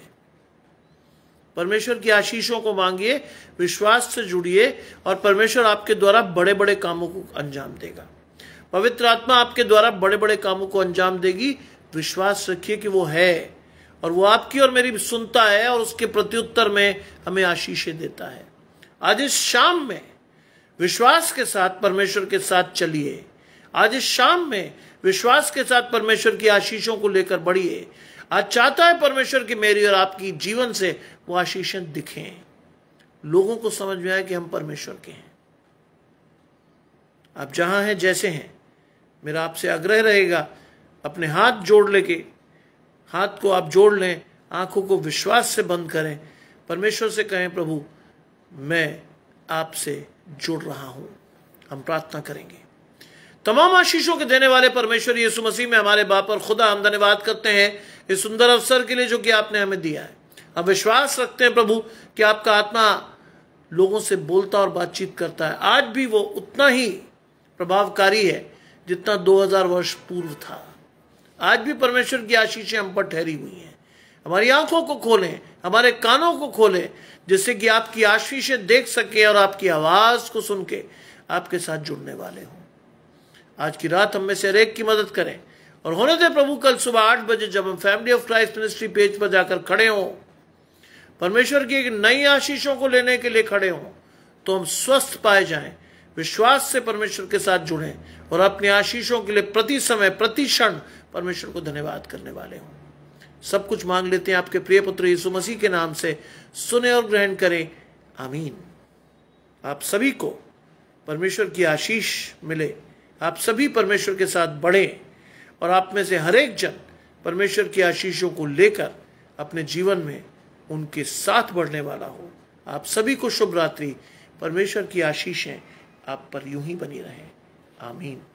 परमेश्वर की आशीषों को मांगिए विश्वास से जुड़िए और परमेश्वर आपके द्वारा बड़े बड़े कामों को अंजाम देगा पवित्र आत्मा आपके द्वारा बड़े बड़े कामों को अंजाम देगी विश्वास रखिए कि वो है और वो आपकी और मेरी सुनता है और उसके प्रत्युत्तर में हमें आशीषें देता है आज इस शाम में विश्वास के साथ परमेश्वर के साथ चलिए आज इस शाम में विश्वास के साथ परमेश्वर की आशीषों को लेकर बढ़िए आज चाहता है परमेश्वर की मेरी और आपकी जीवन से वो आशीष दिखें लोगों को समझ में आए कि हम परमेश्वर के हैं आप जहां हैं जैसे हैं मेरा आपसे आग्रह रहेगा अपने हाथ जोड़ लेके हाथ को आप जोड़ लें आंखों को विश्वास से बंद करें परमेश्वर से कहें प्रभु मैं आपसे जुड़ रहा हूं हम प्रार्थना करेंगे तमाम आशीषों के देने वाले परमेश्वर यीशु मसीह में हमारे बाप और खुदा हम धन्यवाद करते हैं इस सुंदर अवसर के लिए जो कि आपने हमें दिया है हम विश्वास रखते हैं प्रभु कि आपका आत्मा लोगों से बोलता और बातचीत करता है आज भी वो उतना ही प्रभावकारी है जितना 2000 वर्ष पूर्व था आज भी परमेश्वर की आशीषें हम पर ठहरी हुई हैं हमारी आंखों को खोलें हमारे कानों को खोलें जिससे कि आपकी आशीषें देख सकें और आपकी आवाज़ को सुन के आपके साथ जुड़ने वाले हों आज की रात हम में से हरेक की मदद करें और होने थे प्रभु कल सुबह आठ बजे जब हम family of Christ ministry page पर जाकर खड़े हों परमेश्वर की एक नई आशीषों को लेने के लिए खड़े हों तो हम स्वस्थ पाए जाएं विश्वास से परमेश्वर के साथ जुड़ें और अपनी आशीषों के लिए प्रति समय प्रति क्षण परमेश्वर को धन्यवाद करने वाले हों सब कुछ मांग लेते हैं आपके प्रिय पुत्र यीशु मसीह के नाम से सुने और ग्रहण करें आमीन आप सभी को परमेश्वर की आशीष मिले आप सभी परमेश्वर के साथ बढ़ें और आप में से हर एक जन परमेश्वर की आशीषों को लेकर अपने जीवन में उनके साथ बढ़ने वाला हो आप सभी को शुभ रात्रि परमेश्वर की आशीषें आप पर यूं ही बनी रहें आमीन